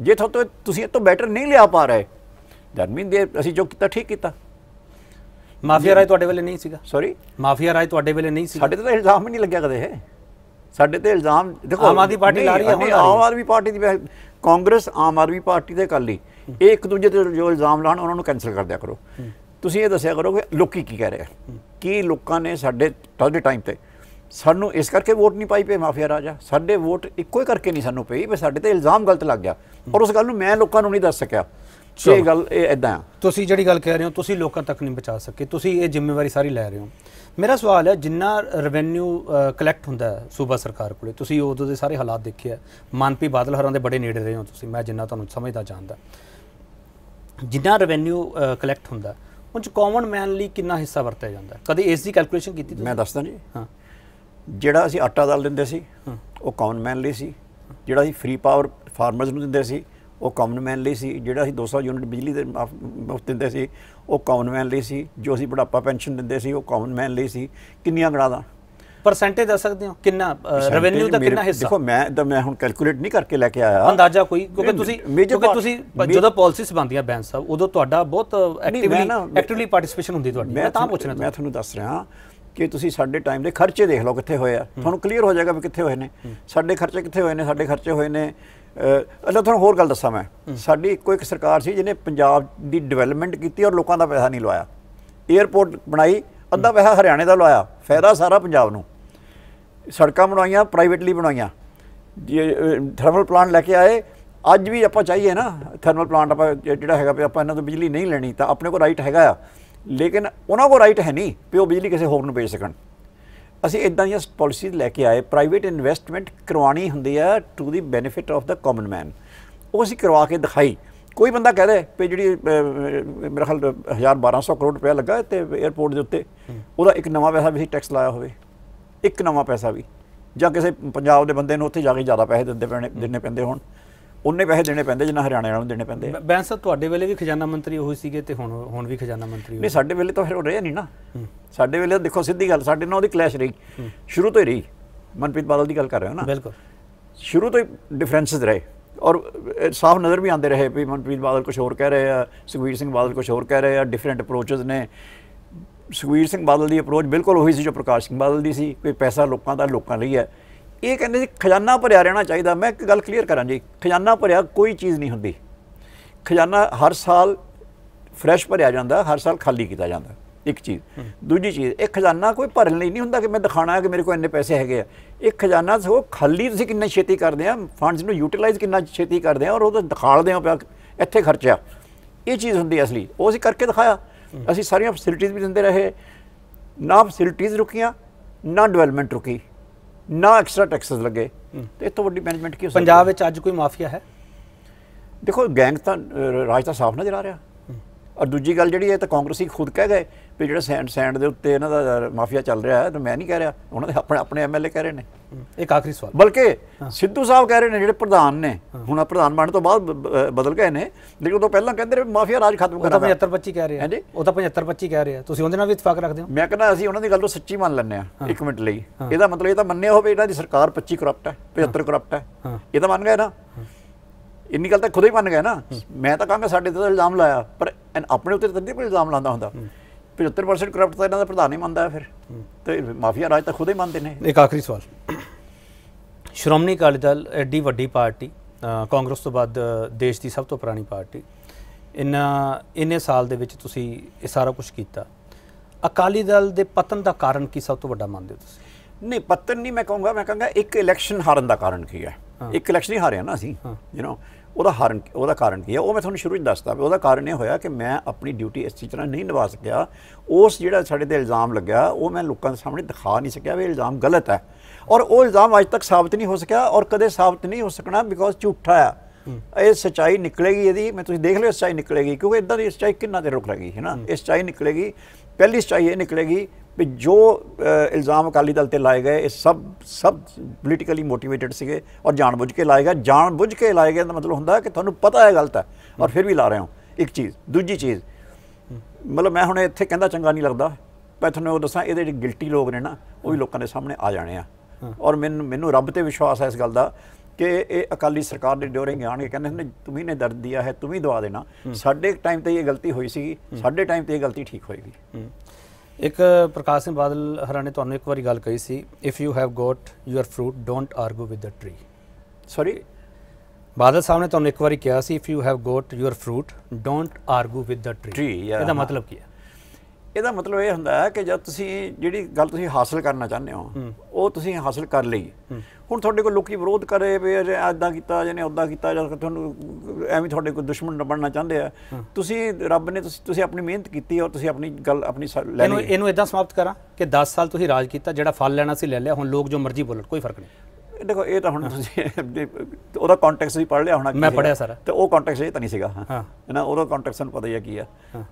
ਜੇ ਤੁਹਾਨੂੰ ਤੁਸੀਂ ਇਹ ਤੋਂ ਬੈਟਰ ਨਹੀਂ ਲਿਆ ਪਾ ਰਹੇ ਦੈਟ ਮੀਨ ਦੇ ਅਸੀਂ ਜੋ ਕੀਤਾ ਠੀਕ ਕੀਤਾ ਮਾਫੀਆ ਰਾਜ ਤੁਹਾਡੇ ਵੇਲੇ ਨਹੀਂ ਸੀਗਾ ਸੌਰੀ ਮਾਫੀਆ ਰਾਜ ਤੁਹਾਡੇ ਵੇਲੇ ਨਹੀਂ ਸੀ ਸਾਡੇ ਤੇ ਤਾਂ ਇਲਜ਼ਾਮ ਹੀ ਨਹੀਂ ਲੱਗਿਆ ਕਦੇ ਹੈ ਸਾਡੇ ਤੇ ਇਲਜ਼ਾਮ ਦੇਖੋ ਆਮ ਆਦਮੀ ਪਾਰਟੀ ਲਾ ਰਹੀ ਹੈ ਹੁਣ ਆਮ ਆਦਮੀ ਪਾਰਟੀ ਦੀ ਕਾਂਗਰਸ ਆਮ ਆਦਮੀ ਪਾਰਟੀ ਦੇ ਅਕਾਲੀ ਇਹ ਇੱਕ ਦੂਜੇ ਤੇ ਜੋ ਇਲਜ਼ਾਮ ਲਾਣ ਉਹਨਾਂ ਨੂੰ ਕੈਨਸਲ ਕਰ ਦਿਆ ਕਰੋ ਤੁਸੀਂ ਇਹ ਦੱਸਿਆ ਕਰੋ ਕਿ ਲੋਕੀ ਕੀ ਕਹਿ ਰਹੇ ਆ ਕੀ ਲੋਕਾਂ ਨੇ ਸਾਡੇ ਤੁਹਾਡੇ ਟਾਈਮ ਤੇ ਸਾਨੂੰ ਇਸ ਕਰਕੇ ਵੋਟ ਨਹੀਂ ਪਾਈ ਪਏ ਮਾਫੀਆ ਰਾਜਾ ਸਾਡੇ ਵੋਟ ਇੱਕੋ ਹੀ ਕਰਕੇ ਨਹੀਂ ਸਾਨੂੰ ਪਈ ਵੀ ਸਾਡੇ ਤੇ ਇਲਜ਼ਾਮ ਗਲਤ ਲੱਗ ਗਿਆ ਪਰ ਉਸ ਗੱਲ ਨੂੰ ਮੈਂ ਲੋਕਾਂ ਨੂੰ ਨਹੀਂ ਦੱਸ ਸਕਿਆ ਇਹ ਗੱਲ ਇਹ ਐਦਾਂ ਤੁਸੀਂ ਜਿਹੜੀ ਗੱਲ ਕਹਿ ਰਹੇ ਹੋ ਤੁਸੀਂ ਲੋਕਾਂ ਤੱਕ ਨਹੀਂ ਪਹੁੰਚਾ ਸਕੇ ਤੁਸੀਂ ਇਹ ਜ਼ਿੰਮੇਵਾਰੀ ਸਾਰੀ ਲੈ ਰਹੇ ਹੋ ਮੇਰਾ ਸਵਾਲ ਹੈ ਜਿੰਨਾ ਰੈਵਨਿਊ ਕਲੈਕਟ ਹੁੰਦਾ ਹੈ ਸੂਬਾ ਸਰਕਾਰ ਕੋਲੇ ਤੁਸੀਂ ਉਦੋਂ ਦੇ ਸਾਰੇ ਹਾਲਾਤ ਦੇਖੇ ਆ ਮਨਪੀ ਬਾਦਲ ਹਰਾਂ ਦੇ ਬੜੇ ਨੇੜੇ ਰਹੇ ਹੋ ਤੁਸੀਂ ਮੈਂ ਜਿੰਨਾ ਤੁਹਾਨੂੰ ਸਮਝਦਾ ਜਾਣਦਾ ਜਿੰਨਾ ਰੈਵਨਿਊ ਕਲੈਕਟ ਹੁੰਦਾ ਉਹ ਚ ਕਾਮਨ ਮੈਨ ਲਈ ਕਿੰਨਾ ਹਿੱਸਾ ਵਰਤਿਆ ਜਾਂਦਾ ਕਦੇ ਇਸ ਦੀ ਕੈਲਕੂਲੇਸ਼ਨ ਕੀਤੀ ਤੁਸੀਂ ਮੈਂ ਦੱਸਦਾ ਜੀ ਹਾਂ ਜਿਹੜਾ ਅਸੀਂ ਆਟਾ ਦਾਲ ਦਿੰਦੇ ਸੀ ਉਹ ਕਾਮਨ ਮੈਨ ਲਈ ਸੀ ਜਿਹੜਾ ਅਸੀਂ ਫ੍ਰੀ ਪਾਵਰ ਫਾਰਮਰਸ ਨੂੰ ਦਿੰਦੇ ਸੀ ਉਹ ਕਾਮਨ ਮੈਨ ਲਈ ਸੀ ਜਿਹੜਾ ਅਸੀਂ 200 ਯੂਨਿਟ ਬਿਜਲੀ ਦੇ ਮੁਫਤ ਦਿੰਦੇ ਸੀ ਉਹ ਕਾਮਨ ਮੈਨ ਲਈ ਸੀ ਜੋ ਅਸੀਂ ਬੁਢਾਪਾ ਪੈਨਸ਼ਨ ਦਿੰਦੇ ਸੀ ਉਹ ਕਾਮਨ ਮੈਨ ਲਈ ਸੀ ਕਿੰਨੀਆਂ ਦਾ ਪਰਸੈਂਟੇਜ ਦੱਸ ਸਕਦੇ ਹੋ ਕਿੰਨਾ ਰੈਵਨਿਊ ਦਾ ਕਿੰਨਾ ਹਿੱਸਾ ਦੇਖੋ ਮੈਂ ਤਾਂ ਮੈਂ ਹੁਣ ਕੈਲਕੂਲੇਟ ਨਹੀਂ ਕਰਕੇ ਲੈ ਕੇ ਆਇਆ ਅੰਦਾਜ਼ਾ ਕੋਈ ਕਿਉਂਕਿ ਤੁਸੀਂ ਕਿਉਂਕਿ ਤੁਸੀਂ ਜਦੋਂ ਪਾਲਿਸੀ ਬਣਦੀਆਂ ਬੈਂਕ ਸਾਹਿਬ ਉਦੋਂ ਤੁਹਾਡਾ ਬਹੁਤ ਐਕਟਿਵਲੀ ਐਕਟਿਵਲੀ ਪਾਰਟਿਸਿਪੇਸ਼ਨ ਹੁੰਦੀ ਤੁਹਾਡੀ ਮੈਂ ਤਾਂ ਪੁੱਛਣਾ ਮੈਂ ਤੁਹਾਨੂੰ ਦੱਸ ਰਿਹਾ ਕਿ ਤੁਸੀਂ ਸਾਡੇ ਟਾਈਮ ਦੇ ਖਰਚੇ ਦੇਖ ਲਓ ਕਿੱਥੇ ਹੋਏ ਆ ਤੁਹਾਨੂੰ ਕਲੀਅਰ ਹੋ ਜਾਏਗਾ ਵੀ ਕਿੱਥੇ ਹੋਏ ਨੇ ਸਾਡੇ ਖਰਚੇ ਕਿੱਥੇ ਹੋਏ ਨੇ ਸਾਡੇ ਖਰਚੇ ਹੋਏ ਨੇ ਅੱਲਾ ਤੁਹਾਨੂੰ ਹੋਰ ਗੱਲ ਦੱਸਾਂ ਮੈਂ ਸਾਡੀ ਇੱਕੋ ਇੱਕ ਸਰਕਾਰ ਸੀ ਜਿਹਨੇ ਪੰਜਾਬ ਦੀ ਡਿਵੈਲਪਮੈਂਟ ਕੀਤੀ ਔਰ ਲੋਕਾਂ ਦਾ ਪੈਸਾ ਨਹੀਂ ਲਵਾਇਆ 에어ਪੋਰਟ ਬਣਾਈ ਅੱਧਾ ਪੈਸਾ ਹਰਿਆਣੇ ਦਾ ਲਵਾਇਆ ਫਾਇਦਾ ਸਾਰਾ ਪੰਜਾਬ ਨੂੰ ਸੜਕਾਂ ਬਣਾਈਆਂ ਪ੍ਰਾਈਵੇਟਲੀ ਬਣਾਈਆਂ ਥਰਮਲ ਪਲਾਂਟ ਲੈ ਕੇ ਆਏ ਅੱਜ ਵੀ ਆਪਾਂ ਚਾਹੀਏ ਨਾ ਥਰਮਲ ਪਲਾਂਟ ਆਪਾਂ ਜਿਹੜਾ ਹੈਗਾ ਆਪਾਂ ਇਹਨਾਂ ਤੋਂ ਬਿਜਲੀ ਨਹੀਂ ਲੈਣੀ ਤਾਂ ਆਪਣੇ ਕੋਲ ਰਾਈਟ ਹੈਗਾ ਆ ਲੇਕਿਨ ਉਹਨਾਂ ਕੋਲ ਰਾਈਟ ਹੈ ਨਹੀਂ ਵੀ ਉਹ ਬਿਜਲੀ ਕਿਸੇ ਹੋਰ ਨੂੰ ਵੇਚ ਸਕਣ ਅਸੀਂ ਇਦਾਂ ਦੀਆਂ ਪਾਲਿਸੀਜ਼ ਲੈ ਕੇ ਆਏ ਪ੍ਰਾਈਵੇਟ ਇਨਵੈਸਟਮੈਂਟ ਕਰਵਾਣੀ ਹੁੰਦੀ ਆ to the benefit of the common man ਉਹ ਅਸੀਂ ਕਰਵਾ ਕੇ ਦਿਖਾਈ ਕੋਈ ਬੰਦਾ ਕਹਦੇ ਪੇ ਜਿਹੜੀ ਮੇਰੇ ਖਿਆਲ 1200 ਕਰੋੜ ਰੁਪਏ ਲੱਗਾ ਤੇ 에어ਪੋਰਟ ਦੇ ਉੱਤੇ ਉਹਦਾ ਇੱਕ ਨਵਾਂ ਪੈਸਾ ਵੀ ਟੈਕਸ ਲਾਇਆ ਹੋਵੇ ਇੱਕ ਨਵਾਂ ਪੈਸਾ ਵੀ ਜਾਂ ਕਿਸੇ ਪੰਜਾਬ ਦੇ ਬੰਦੇ ਨੂੰ ਉੱਥੇ ਜਾ ਕੇ ਜ਼ਿਆਦਾ ਪੈਸੇ ਦਿੰਦੇ ਪੈਣੇ ਦਿੰਨੇ ਪੈਂਦੇ ਹੋਣ ਉਹਨੇ ਪੈਸੇ ਦੇਣੇ ਪੈਂਦੇ ਜਿੰਨਾ ਹਰਿਆਣਾ ਵਾਲਿਆਂ ਨੂੰ ਦੇਣੇ ਪੈਂਦੇ ਬੈਂਸ ਤੁਹਾਡੇ ਵੇਲੇ ਵੀ ਖਜ਼ਾਨਾ ਮੰਤਰੀ ਉਹੀ ਸੀਗੇ ਤੇ ਹੁਣ ਹੁਣ ਵੀ ਖਜ਼ਾਨਾ ਮੰਤਰੀ ਨਹੀਂ ਸਾਡੇ ਵੇਲੇ ਤਾਂ ਫਿਰ ਉਹ ਰਹੇ ਨਹੀਂ ਨਾ ਸਾਡੇ ਵੇਲੇ ਦੇਖੋ ਸਿੱਧੀ ਗੱਲ ਸਾਡੇ ਨਾਲ ਉਹਦੀ ਕਲੈਸ਼ ਰਹੀ ਸ਼ੁਰੂ ਤੋਂ ਹੀ ਰਹੀ ਮਨਪ੍ਰੀਤ ਬਾਦਲ ਦੀ ਗੱਲ ਕਰ ਰਹੇ ਹੋ ਨਾ ਬਿਲਕੁਲ ਸ਼ੁਰੂ ਤੋਂ ਹੀ ਡਿਫਰੈਂਸਸ ਰਹੇ ਔਰ ਸਾਫ਼ ਨਜ਼ਰ ਵੀ ਆਉਂਦੇ ਰਹੇ ਵੀ ਮਨਪ੍ਰੀਤ ਬਾਦਲ ਕੁਝ ਹੋਰ ਕਹਿ ਰਹੇ ਆ ਸੁਖਵੀਰ ਸਿੰਘ ਬਾਦਲ ਕੁਝ ਹੋਰ ਕਹਿ ਰਹੇ ਆ ਡਿਫਰੈਂਟ ਅਪਰੋਚਸ ਨੇ ਸੁਖਵੀਰ ਸਿੰਘ ਬਾਦਲ ਦੀ ਅਪਰੋਚ ਬਿਲਕੁਲ ਉਹੀ ਸੀ ਜੋ ਪ੍ਰਕਾਸ਼ ਸਿੰਘ ਬਾਦਲ ਦੀ ਸੀ ਕੋਈ ਪੈਸਾ ਲੋਕਾਂ ਦਾ ਲੋਕਾਂ ਲਈ ਹੈ ਇਹ ਕਹਿੰਦੇ ਸੀ ਖਜ਼ਾਨਾ ਭਰਿਆ ਰਹਿਣਾ ਚਾਹੀਦਾ ਮੈਂ ਇੱਕ ਗੱਲ ਕਲੀਅਰ ਕਰਾਂ ਜੀ ਖਜ਼ਾਨਾ ਭਰਿਆ ਕੋਈ ਚੀਜ਼ ਨਹੀਂ ਹੁੰਦੀ ਖਜ਼ਾਨਾ ਹਰ ਸਾਲ ਫਰੈਸ਼ ਭਰਿਆ ਜਾਂਦਾ ਹਰ ਸਾਲ ਖਾਲੀ ਕੀਤਾ ਜਾਂਦਾ ਇੱਕ ਚੀਜ਼ ਦੂਜੀ ਚੀਜ਼ ਇਹ ਖਜ਼ਾਨਾ ਕੋਈ ਭਰਨ ਲਈ ਨਹੀਂ ਹੁੰਦਾ ਕਿ ਮੈਂ ਦਿਖਾਣਾ ਕਿ ਮੇਰੇ ਕੋਲ ਇੰਨੇ ਪੈਸੇ ਹੈਗੇ ਆ ਇਹ ਖਜ਼ਾਨਾ ਸੋ ਖਾਲੀ ਤੁਸੀਂ ਕਿੰਨਾ ਛੇਤੀ ਕਰਦੇ ਆ ਫੰਡਸ ਨੂੰ ਯੂਟਿਲਾਈਜ਼ ਕਿੰਨਾ ਛੇਤੀ ਕਰਦੇ ਆ ਔਰ ਉਹਦਾ ਦਿਖਾਲਦੇ ਆ ਪਿਆ ਇੱਥੇ ਖਰਚਿਆ ਇਹ ਚੀਜ਼ ਹੁੰਦੀ ਅਸਲੀ ਉਹ ਅਸੀਂ ਕਰਕੇ ਦਿਖਾਇਆ ਅਸੀਂ ਸਾਰੀਆਂ ਫੈਸਿਲਿਟੀਆਂ ਵੀ ਦਿੰਦੇ ਰਹੇ ਨਾ ਫੈਸਿਲਿਟੀਆਂ ਰੁਕੀਆਂ ਨਾ ਡਿਵੈਲਪਮੈਂਟ ਰੁਕੀ ਨਾ ਐਕਸਟਰਾ ਟੈਕਸਸ ਲੱਗੇ ਤੇ ਇਤੋਂ ਵੱਡੀ ਮੈਨੇਜਮੈਂਟ ਕੀ ਹੋ ਸਕਦੀ ਪੰਜਾਬ ਵਿੱਚ ਅੱਜ ਕੋਈ ਮਾਫੀਆ ਹੈ ਦੇਖੋ ਗੈਂਗ ਤਾਂ ਰਾਜ ਤਾਂ ਸਾਫ਼ ਨਜ਼ਰ ਆ ਰਿਹਾ ਔਰ ਦੂਜੀ ਗੱਲ ਜਿਹੜੀ ਹੈ ਤਾਂ ਕਾਂਗਰਸੀ ਖੁਦ ਕਹਿ ਗਏ ਵੀ ਜਿਹੜਾ ਸੈਂਡ ਸੈਂਡ ਦੇ ਉੱਤੇ ਇਹਨਾਂ ਦਾ ਮਾਫੀਆ ਚੱਲ ਰਿਹਾ ਹੈ ਤੇ ਮੈਂ ਨਹੀਂ ਕਹਿ ਰਿਹਾ ਉਹਨਾਂ ਦੇ ਆਪਣੇ ਆਪਣੇ ਐਮਐਲਏ ਕਹਿ ਰਹੇ ਨੇ ਇੱਕ ਆਖਰੀ ਸਵਾਲ ਬਲਕਿ ਸਿੱਧੂ ਸਾਹਿਬ ਕਹਿ ਰਹੇ ਨੇ ਜਿਹੜੇ ਪ੍ਰਧਾਨ ਨੇ ਹੁਣ ਪ੍ਰਧਾਨ ਬਣਨ ਤੋਂ ਬਾਅਦ ਬਦਲ ਗਏ ਨੇ ਲੇਕਿਨ ਉਦੋਂ ਪਹਿਲਾਂ ਕਹਿੰਦੇ ਨੇ ਮਾਫੀਆ ਰਾਜ ਖਤਮ ਕਰਾਂਗੇ ਉਹ 75 25 ਕਹਿ ਰਹੇ ਆ ਹਾਂਜੀ ਉਹ ਤਾਂ 75 25 ਕਹਿ ਰਹੇ ਆ ਤੁਸੀਂ ਉਹਦੇ ਨਾਲ ਵੀ ਇਤਫਾਕ ਰੱਖਦੇ ਹੋ ਮੈਂ ਕਹਿੰਦਾ ਅਸੀਂ ਉਹਨਾਂ ਦੀ ਗੱਲ ਨੂੰ ਸੱਚੀ ਮੰਨ ਲੈਂਦੇ ਆ ਇੱਕ ਮਿੰਟ ਲਈ ਇਹਦਾ ਮਤਲਬ ਇਹ ਤਾਂ ਮੰਨਿਆ ਹੋਵੇ ਇਹਨਾਂ ਦੀ ਸਰਕਾਰ 25 ਕਰਪਟ ਹੈ 75 ਕਰਪਟ ਹੈ ਇਹ ਤਾਂ ਮੰਨ ਗਏ ਨਾ ਇੰਨੀ ਗੱਲ ਤਾਂ ਖੁਦ ਹੀ ਮੰਨ ਗਏ ਨਾ ਮੈਂ ਤਾਂ ਕਹਾਂਗਾ ਸਾਡੇ ਤੇ ਇਲਜ਼ਾਮ ਲਾਇਆ ਪਰ ਆਪਣੇ ਉੱਤੇ ਤਾਂ ਨਹੀਂ ਕੋਈ ਇਲਜ਼ਾਮ ਲਾਉਂਦਾ ਹੁੰਦਾ 75% ਕਰਪਟ ਤਾਂ ਇਹਨਾਂ ਦਾ ਪ੍ਰਧਾਨ ਹੀ ਮੰਨਦਾ ਫਿਰ ਤੇ ਮਾਫੀਆ ਰਾਜ ਤਾਂ ਖੁਦ ਹੀ ਮੰਨਦੇ ਨੇ ਇੱਕ ਆਖਰੀ ਸਵਾਲ ਸ਼੍ਰੋਮਣੀ ਅਕਾਲੀ ਦਲ ਐਡੀ ਵੱਡੀ ਪਾਰਟੀ ਕਾਂਗਰਸ ਤੋਂ ਬਾਅਦ ਦੇਸ਼ ਦੀ ਸਭ ਤੋਂ ਪੁਰਾਣੀ ਪਾਰਟੀ ਇਨ੍ਹਾਂ ਇੰਨੇ ਸਾਲ ਦੇ ਵਿੱਚ ਤੁਸੀਂ ਇਹ ਸਾਰਾ ਕੁਝ ਕੀਤਾ ਅਕਾਲੀ ਦਲ ਦੇ ਪਤਨ ਦਾ ਕਾਰਨ ਕੀ ਸਭ ਤੋਂ ਵੱਡਾ ਮੰਨਦੇ ਹੋ ਤੁਸੀਂ ਨਹੀਂ ਪਤਨ ਨਹੀਂ ਮੈਂ ਕਹੂੰਗਾ ਮੈਂ ਕਹਾਂਗਾ ਇੱਕ ਇਲੈਕਸ਼ਨ ਹਾਰਨ ਦਾ ਕਾਰਨ ਕੀ ਹੈ ਇੱਕ ਇਲੈਕਸ਼ਨ ਹੀ ਹਾਰਿਆ ਨਾ ਅਸੀਂ ਯੂ نو ਉਹਦਾ ਹਾਰਨ ਉਹਦਾ ਕਾਰਨ ਕੀ ਹੈ ਉਹ ਮੈਂ ਤੁਹਾਨੂੰ ਸ਼ੁਰੂ ਵਿੱਚ ਦੱਸਦਾ ਉਹਦਾ ਕਾਰਨ ਇਹ ਹੋਇਆ ਕਿ ਮੈਂ ਆਪਣੀ ਡਿਊਟੀ ਇਸ ਤਰ੍ਹਾਂ ਨਹੀਂ ਨਿਭਾ ਸਕਿਆ ਉਸ ਜਿਹੜਾ ਸਾਡੇ ਤੇ ਇਲਜ਼ਾਮ ਲੱਗਿਆ ਉਹ ਮੈਂ ਲੋਕਾਂ ਦੇ ਸਾਹਮਣੇ ਦਿਖਾ ਨਹੀਂ ਸਕਿਆ ਵੀ ਇਲਜ਼ਾਮ ਗਲਤ ਹੈ ਔਰ ਉਹ ਇਲਜ਼ਾਮ ਅਜੇ ਤੱਕ ਸਾਬਤ ਨਹੀਂ ਹੋ ਸਕਿਆ ਔਰ ਕਦੇ ਸਾਬਤ ਨਹੀਂ ਹੋ ਸਕਣਾ ਬਿਕੋਜ਼ ਝੂਠਾ ਆ ਇਹ ਸਚਾਈ ਨਿਕਲੇਗੀ ਇਹਦੀ ਮੈਂ ਤੁਸੀਂ ਦੇਖ ਲਿਓ ਸਚਾਈ ਨਿਕਲੇਗੀ ਕਿਉਂਕਿ ਇਦਾਂ ਦੀ ਸਚਾਈ ਕਿੰਨਾ ਦੇ ਰੁਕ ਰਹੀ ਹੈ ਨਾ ਇਹ ਸਚਾਈ ਨਿਕਲੇਗੀ ਪਹਿਲੀ ਸਚਾਈ ਇਹ ਨਿਕਲੇਗੀ ਵੀ ਜੋ ਇਲਜ਼ਾਮ ਅਕਾਲੀ ਦਲ ਤੇ ਲਾਏ ਗਏ ਇਹ ਸਭ ਸਭ ਪੋਲੀਟੀਕਲੀ ਮੋਟੀਵੇਟਡ ਸੀਗੇ ਔਰ ਜਾਣਬੁੱਝ ਕੇ ਲਾਏ ਗਏ ਜਾਣਬੁੱਝ ਕੇ ਲਾਏ ਗਏ ਦਾ ਮਤਲਬ ਹੁੰਦਾ ਕਿ ਤੁਹਾਨੂੰ ਪਤਾ ਹੈ ਗਲਤ ਹੈ ਔਰ ਫਿਰ ਵੀ ਲਾ ਰਹੇ ਹੋ ਇੱਕ ਚੀਜ਼ ਦੂਜੀ ਚੀਜ਼ ਮਤਲਬ ਮੈਂ ਹੁਣ ਇੱਥੇ ਕਹਿੰਦਾ ਚੰਗਾ ਨਹੀਂ ਲੱਗਦਾ ਮੈਂ ਤੁਹਾਨੂੰ ਉਹ ਦੱਸਾਂ ਇਹਦੇ ਜਿਹੜੇ ਗਿਲਟੀ ਲੋਕ ਨੇ ਨਾ ਉਹ ਵੀ ਲੋਕਾਂ ਦੇ ਸਾਹਮਣੇ ਆ ਜਾਣੇ ਆ ਔਰ ਮੈਨੂੰ ਮੈਨੂੰ ਰੱਬ ਤੇ ਵਿਸ਼ਵਾਸ ਹੈ ਇਸ ਗੱਲ ਦਾ ਕਿ ਇਹ ਅਕਾਲੀ ਸਰਕਾਰ ਦੇ ਆਣ ਕੇ ਕਹਿੰਦੇ ਨੇ ਤੁਮੀ ਨੇ ਦਰਦ ਦਿਆ ਹੈ ਤੁਮੀ ਦਵਾ ਦੇਣਾ ਸਾਡੇ ਟਾਈਮ ਤੇ ਇਹ ਗਲਤੀ ਹੋਈ ਸੀ ਸਾਡੇ ਟਾਈਮ ਤੇ ਇਹ ਗਲਤੀ ਠੀਕ ਹੋਏਗੀ ਇੱਕ ਪ੍ਰਕਾਸ਼ ਸਿੰਘ ਬਾਦਲ ਨੇ ਤੁਹਾਨੂੰ ਇੱਕ ਵਾਰੀ ਗੱਲ ਕਹੀ ਸੀ if you have got your fruit don't argue with the tree sorry Badal sahib ਨੇ ਤੁਹਾਨੂੰ ਇੱਕ ਵਾਰੀ ਕਿਹਾ ਸੀ if you have got your fruit don't argue with the tree ਇਹਦਾ ਮਤਲਬ ਕੀ ਹੈ ਇਹਦਾ ਮਤਲਬ ਇਹ ਹੁੰਦਾ ਹੈ ਕਿ ਜਦ ਤੁਸੀਂ ਜਿਹੜੀ ਗੱਲ ਤੁਸੀਂ ਹਾਸਲ ਕਰਨਾ ਚਾਹੁੰਦੇ ਹੋ ਉਹ ਤੁਸੀਂ ਹਾਸਲ ਕਰ ਲਈ ਹੁਣ ਤੁਹਾਡੇ ਕੋਲ ਲੋਕੀ ਵਿਰੋਧ ਕਰੇ ਵੀ ਐਦਾਂ ਕੀਤਾ ਜਿਹਨੇ ਉਦਾਂ ਕੀਤਾ ਜਾਂ ਤੁਹਾਨੂੰ ਐਵੇਂ ਤੁਹਾਡੇ ਕੋਲ ਦੁਸ਼ਮਣ ਬਣਨਾ ਚਾਹੁੰਦੇ ਆ ਤੁਸੀਂ ਰੱਬ ਨੇ ਤੁਸੀਂ ਤੁਸੀਂ ਆਪਣੀ ਮਿਹਨਤ ਕੀਤੀ ਔਰ ਤੁਸੀਂ ਆਪਣੀ ਗੱਲ ਆਪਣੀ ਲੈ ਲਈ ਇਹਨੂੰ ਇਹਨੂੰ ਇਦਾਂ ਸਮਾਪਤ ਕਰਾਂ ਕਿ 10 ਸਾਲ ਤੁਸੀਂ ਰਾਜ ਕੀਤਾ ਜਿਹੜਾ ਫਲ ਲੈਣਾ ਸੀ ਲੈ ਲਿਆ ਹੁਣ ਲੋਕ ਜੋ ਮਰਜ਼ੀ ਬੋਲਣ ਕੋਈ ਫਰਕ ਨਹੀਂ ਦੇਖੋ ਇਹ ਤਾਂ ਹੁਣ ਤੁਸੀਂ ਉਹਦਾ ਕੰਟੈਕਸਟ ਵੀ ਪੜ ਲਿਆ ਹੋਣਾ ਮੈਂ ਪੜਿਆ ਸਰ ਤੇ ਉਹ ਕੰਟੈਕਸਟ ਇਹ ਤਾਂ ਨਹੀਂ ਸੀਗਾ ਹਾਂ ਨਾ ਉਹਦਾ ਕੰਟੈਕਸਟ ਨੂੰ ਪਤਾ ਹੀ ਆ ਕੀ ਆ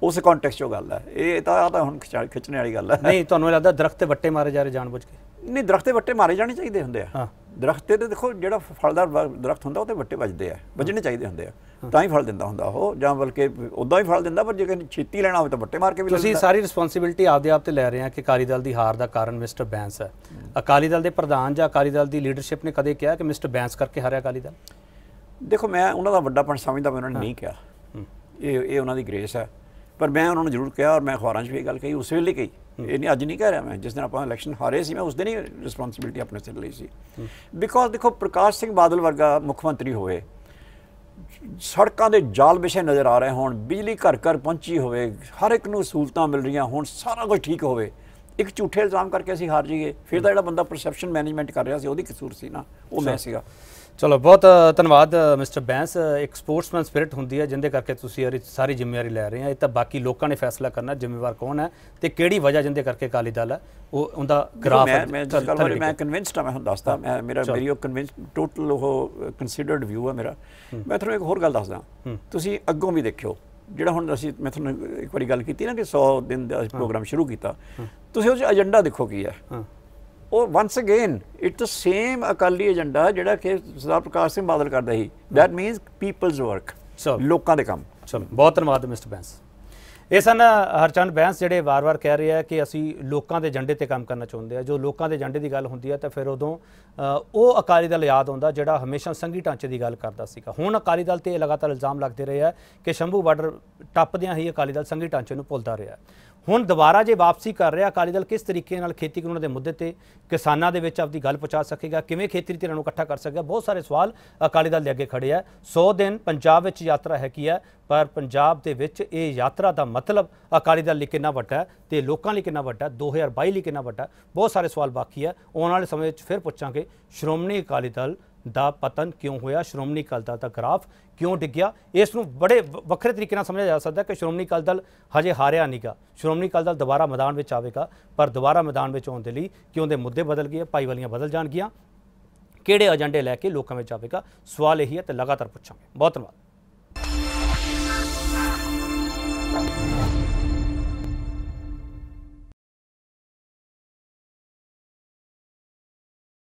ਉਸ ਕੰਟੈਕਸਟ ਚੋਂ ਗੱਲ ਆ ਇਹ ਤਾਂ ਆ ਤਾਂ ਹੁਣ ਖਿੱਚਣ ਵਾਲੀ ਗੱਲ ਆ ਨਹੀਂ ਤੁਹਾਨੂੰ ਲੱਗਦਾ ਦਰਖਤ ਤੇ ਵੱਟੇ ਮਾਰੇ ਜਾ ਰਹੇ ਜਾਣਬੁੱਝ ਕੇ ਨਹੀਂ ਦਰਖਤ ਦੇ ਵੱਟੇ ਮਾਰੇ ਜਾਣੇ ਚਾਹੀਦੇ ਹੁੰਦੇ ਆ ਹਾਂ ਦਰਖਤ ਤੇ ਦੇਖੋ ਜਿਹੜਾ ਫਲਦਾਰ ਦਰਖਤ ਹੁੰਦਾ ਉਹ ਤੇ ਵੱਟੇ ਵੱਜਦੇ ਆ ਵੱਜਣੇ ਚਾਹੀਦੇ ਹੁੰਦੇ ਆ ਤਾਂ ਹੀ ਫਲ ਦਿੰਦਾ ਹੁੰਦਾ ਉਹ ਜਾਂ ਬਲਕਿ ਉਦਾਂ ਹੀ ਫਲ ਦਿੰਦਾ ਪਰ ਜੇ ਕਿਸੇ ਛੇਤੀ ਲੈਣਾ ਹੋਵੇ ਤਾਂ ਵੱਟੇ ਮਾਰ ਕੇ ਵੀ ਤੁਸੀਂ ਸਾਰੀ ਰਿਸਪੌਂਸਿਬਿਲਟੀ ਆਪਦੇ ਆਪ ਤੇ ਲੈ ਰਹੇ ਆ ਕਿ ਅਕਾਲੀ ਦਲ ਦੀ ਹਾਰ ਦਾ ਕਾਰਨ ਮਿਸਟਰ ਬੈਂਸ ਹੈ ਅਕਾਲੀ ਦਲ ਦੇ ਪ੍ਰਧਾਨ ਜਾਂ ਅਕਾਲੀ ਦਲ ਦੀ ਲੀਡਰਸ਼ਿਪ ਨੇ ਕਦੇ ਕਿਹਾ ਕਿ ਮਿਸਟਰ ਬੈਂਸ ਕਰਕੇ ਹਾਰਿਆ ਅਕਾਲੀ ਦਲ ਦੇਖੋ ਮੈਂ ਉਹਨਾਂ ਦਾ ਵੱਡਾ ਪੰਡ ਸਮਝਦਾ ਮੈਂ ਉਹਨਾਂ ਨੇ ਨਹੀਂ ਕਿਹਾ ਇਹ ਇਹ ਉਹਨਾਂ ਦੀ ਗ੍ਰੇਸ ਹੈ ਪਰ ਮੈਂ ਉਹਨਾਂ ਨੂੰ ਜ਼ਰੂਰ ਕਿਹਾ ਔਰ ਮੈਂ ਅਖਬਾਰਾਂ 'ਚ ਵੀ ਇਹ ਗੱਲ ਕਹੀ ਉਸ ਵੇਲੇ ਕਹੀ ਇਹ ਨਹੀਂ ਅੱਜ ਨਹੀਂ ਕਹਿ ਰਿਹਾ ਮੈਂ ਜਿਸ ਦਿਨ ਆਪਾਂ ਇਲੈਕਸ਼ਨ ਹਾਰੇ ਸੀ ਮੈਂ ਉਸ ਦਿਨ ਹੀ ਰਿਸਪੌਂਸਿਬਿਲਟੀ ਆਪਣੇ ਸਿਰ ਲਈ ਸੀ ਬਿਕੋਜ਼ ਦੇਖੋ ਪ੍ਰਕਾਸ਼ ਸਿੰਘ ਬਾਦਲ ਵਰਗਾ ਮੁੱਖ ਮੰਤਰੀ ਹੋਵੇ ਸੜਕਾਂ ਦੇ ਜਾਲ ਵਿਛੇ ਨਜ਼ਰ ਆ ਰਹੇ ਹੋਣ ਬਿਜਲੀ ਘਰ ਘਰ ਪਹੁੰਚੀ ਹੋਵੇ ਹਰ ਇੱਕ ਨੂੰ ਸਹੂਲਤਾਂ ਮਿਲ ਰਹੀਆਂ ਹੋਣ ਸਾਰਾ ਕੁਝ ਠੀਕ ਹੋਵੇ ਇੱਕ ਝੂਠੇ ਇਲਜ਼ਾਮ ਕਰਕੇ ਅਸੀਂ ਹਾਰ ਜਾਈਏ ਫਿਰ ਤਾਂ ਜਿਹੜਾ ਬੰਦਾ ਪਰਸੈਪਸ਼ਨ ਮੈਨੇਜਮੈਂਟ ਕਰ ਰਿਹਾ ਸੀ ਉਹਦੀ ਕਸੂਰ ਸੀ ਨਾ ਉਹ ਮੈਂ ਸੀਗਾ ਚਲੋ ਬਹੁਤ ਧੰਨਵਾਦ ਮਿਸਟਰ ਬੈਂਸ ਇੱਕ ਸਪੋਰਟਸਮੈਨ ਸਪਿਰਿਟ ਹੁੰਦੀ ਹੈ ਜਿੰਦੇ ਕਰਕੇ ਤੁਸੀਂ ਸਾਰੀ ਜ਼ਿੰਮੇਵਾਰੀ ਲੈ ਰਹੇ ਆ ਇਹ ਤਾਂ ਬਾਕੀ ਲੋਕਾਂ ਨੇ ਫੈਸਲਾ ਕਰਨਾ ਜ਼ਿੰਮੇਵਾਰ ਕੌਣ ਹੈ ਤੇ ਕਿਹੜੀ ਵਜ੍ਹਾ ਜਿੰਦੇ ਕਰਕੇ ਕਾਲੀ ਦਲ ਹੈ ਉਹ ਉਹਦਾ ਗ੍ਰਾਫ ਮੈਂ ਮੈਂ ਜਿਸ ਮੈਂ ਕਨਵਿੰਸਡ ਆ ਮੈਂ ਤੁਹਾਨੂੰ ਦੱਸਦਾ ਮੈਂ ਮੇਰਾ ਮੇਰੀ ਉਹ ਕਨਵਿੰਸ ਟੋਟਲ ਉਹ ਕਨਸੀਡਰਡ ਵਿਊ ਹੈ ਮੇਰਾ ਮੈਂ ਤੁਹਾਨੂੰ ਇੱਕ ਹੋਰ ਗੱਲ ਦੱਸਦਾ ਤੁਸੀਂ ਅੱਗੋਂ ਵੀ ਦੇਖਿਓ ਜਿਹੜਾ ਹੁਣ ਅਸੀਂ ਮੈਂ ਤੁਹਾਨੂੰ ਇੱਕ ਵਾਰੀ ਗੱਲ ਕੀਤੀ ਨਾ ਕਿ 100 ਦਿਨ ਦਾ ਪ੍ਰੋਗਰਾਮ ਸ਼ੁਰੂ ਕੀਤਾ ਤੁਸੀਂ ਉਹ ਚ ਏਜੰਡਾ ਦੇਖੋ ਕੀ ਹੈ ਉਹ once again it's the same Akali agenda ਜਿਹੜਾ ਕਿ ਸਰਦਾਰ ਪ੍ਰਕਾਸ਼ ਸਿੰਘ ਬਾਦਲ ਕਰਦਾ ਸੀ ਦੈਟ ਮੀਨਸ ਪੀਪਲਸ ਵਰਕ ਲੋਕਾਂ ਦੇ ਕੰਮ ਚਲੋ ਬਹੁਤ ਧੰਨਵਾਦ ਮਿਸਟਰ ਬੈਂਸ ਇਹ ਸਨ ਹਰਚੰਦ ਬੈਂਸ ਜਿਹੜੇ ਵਾਰ-ਵਾਰ ਕਹਿ ਰਿਹਾ ਕਿ ਅਸੀਂ ਲੋਕਾਂ ਦੇ ਏਜੰਡੇ ਤੇ ਕੰਮ ਕਰਨਾ ਚਾਹੁੰਦੇ ਆ ਜੋ ਲੋਕਾਂ ਦੇ ਏਜੰਡੇ ਦੀ ਗੱਲ ਹੁੰਦੀ ਹੈ ਤਾਂ ਫਿਰ ਉਦੋਂ ਉਹ ਅਕਾਲੀ ਦਲ ਯਾਦ ਆਉਂਦਾ ਜਿਹੜਾ ਹਮੇਸ਼ਾ ਸੰਗੀ ਢਾਂਚੇ ਦੀ ਗੱਲ ਕਰਦਾ ਸੀਗਾ ਹੁਣ ਅਕਾਲੀ ਦਲ ਤੇ ਲਗਾਤਾਰ ਇਲਜ਼ਾਮ ਲੱਗਦੇ ਰਹੇ ਆ ਕਿ ਸ਼ੰਭੂ ਬਾਰਡਰ ਟੱਪਦਿਆਂ ਹੀ ਅਕਾਲੀ ਦਲ ਸੰਗੀ ਢਾਂਚੇ ਨੂੰ ਭੁੱਲਦਾ ਰਿਹਾ ਹੁਣ ਦੁਬਾਰਾ ਜੇ ਵਾਪਸੀ ਕਰ ਰਿਹਾ ਅਕਾਲੀ ਦਲ ਕਿਸ ਤਰੀਕੇ ਨਾਲ ਖੇਤੀ ਕਾਨੂੰਨ ਦੇ ਮੁੱਦੇ ਤੇ ਕਿਸਾਨਾਂ ਦੇ ਵਿੱਚ ਆਪਦੀ ਗੱਲ ਪਹੁੰਚਾ ਸਕੇਗਾ ਕਿਵੇਂ ਖੇਤੀ ਧਿਰਾਂ ਨੂੰ ਇਕੱਠਾ ਕਰ ਸਕੇਗਾ ਬਹੁਤ ਸਾਰੇ ਸਵਾਲ ਅਕਾਲੀ ਦਲ ਦੇ ਅੱਗੇ ਖੜੇ ਆ 100 ਦਿਨ ਪੰਜਾਬ ਵਿੱਚ ਯਾਤਰਾ ਹੈ ਕੀ ਹੈ ਪਰ ਪੰਜਾਬ ਦੇ ਵਿੱਚ ਇਹ ਯਾਤਰਾ ਦਾ ਮਤਲਬ ਅਕਾਲੀ ਦਲ ਲਈ ਕਿੰਨਾ ਵੱਡਾ ਹੈ ਤੇ ਲੋਕਾਂ ਲਈ ਕਿੰਨਾ ਵੱਡਾ 2022 ਲਈ ਕਿੰਨਾ ਵੱਡਾ ਬਹੁਤ ਸਾਰੇ ਸਵਾਲ ਬਾਕੀ ਆ ਆਉਣ ਵਾਲੇ ਸਮੇਂ ਵਿੱਚ ਫਿਰ ਪੁੱਛਾਂਗੇ ਸ਼੍ਰੋਮਣੀ ਅਕਾਲੀ ਦਲ ਦਾ ਪਤਨ ਕਿਉਂ ਹੋਇਆ ਸ਼੍ਰੋਮਣੀ ਅਕਾਲੀ ਦਲ ਦਾ ਗ੍ਰਾਫ ਕਿਉਂ ਡਿੱਗਿਆ ਇਸ ਨੂੰ ਬੜੇ ਵੱਖਰੇ ਤਰੀਕੇ ਨਾਲ ਸਮਝਿਆ ਜਾ ਸਕਦਾ ਕਿ ਸ਼੍ਰੋਮਣੀ ਅਕਾਲੀ ਦਲ ਹਜੇ ਹਾਰਿਆ ਨਹੀਂਗਾ ਸ਼੍ਰੋਮਣੀ ਅਕਾਲੀ ਦਲ ਦੁਬਾਰਾ ਮੈਦਾਨ ਵਿੱਚ ਆਵੇਗਾ ਪਰ ਦੁਬਾਰਾ ਮੈਦਾਨ ਵਿੱਚ ਆਉਣ ਦੇ ਲਈ ਕਿਉਂ ਦੇ ਮੁੱਦੇ ਬਦਲ ਗਏ ਵਾਲੀਆਂ ਬਦਲ ਜਾਣਗੀਆਂ ਕਿਹੜੇ ਏਜੰਡੇ ਲੈ ਕੇ ਲੋਕਾਂ ਵਿੱਚ ਆਵੇਗਾ ਸਵਾਲ ਇਹੀ ਹੈ ਤੇ ਲਗਾਤਾਰ ਪੁੱਛਾਂਗੇ ਬਹੁਤ ਧੰਨਵਾਦ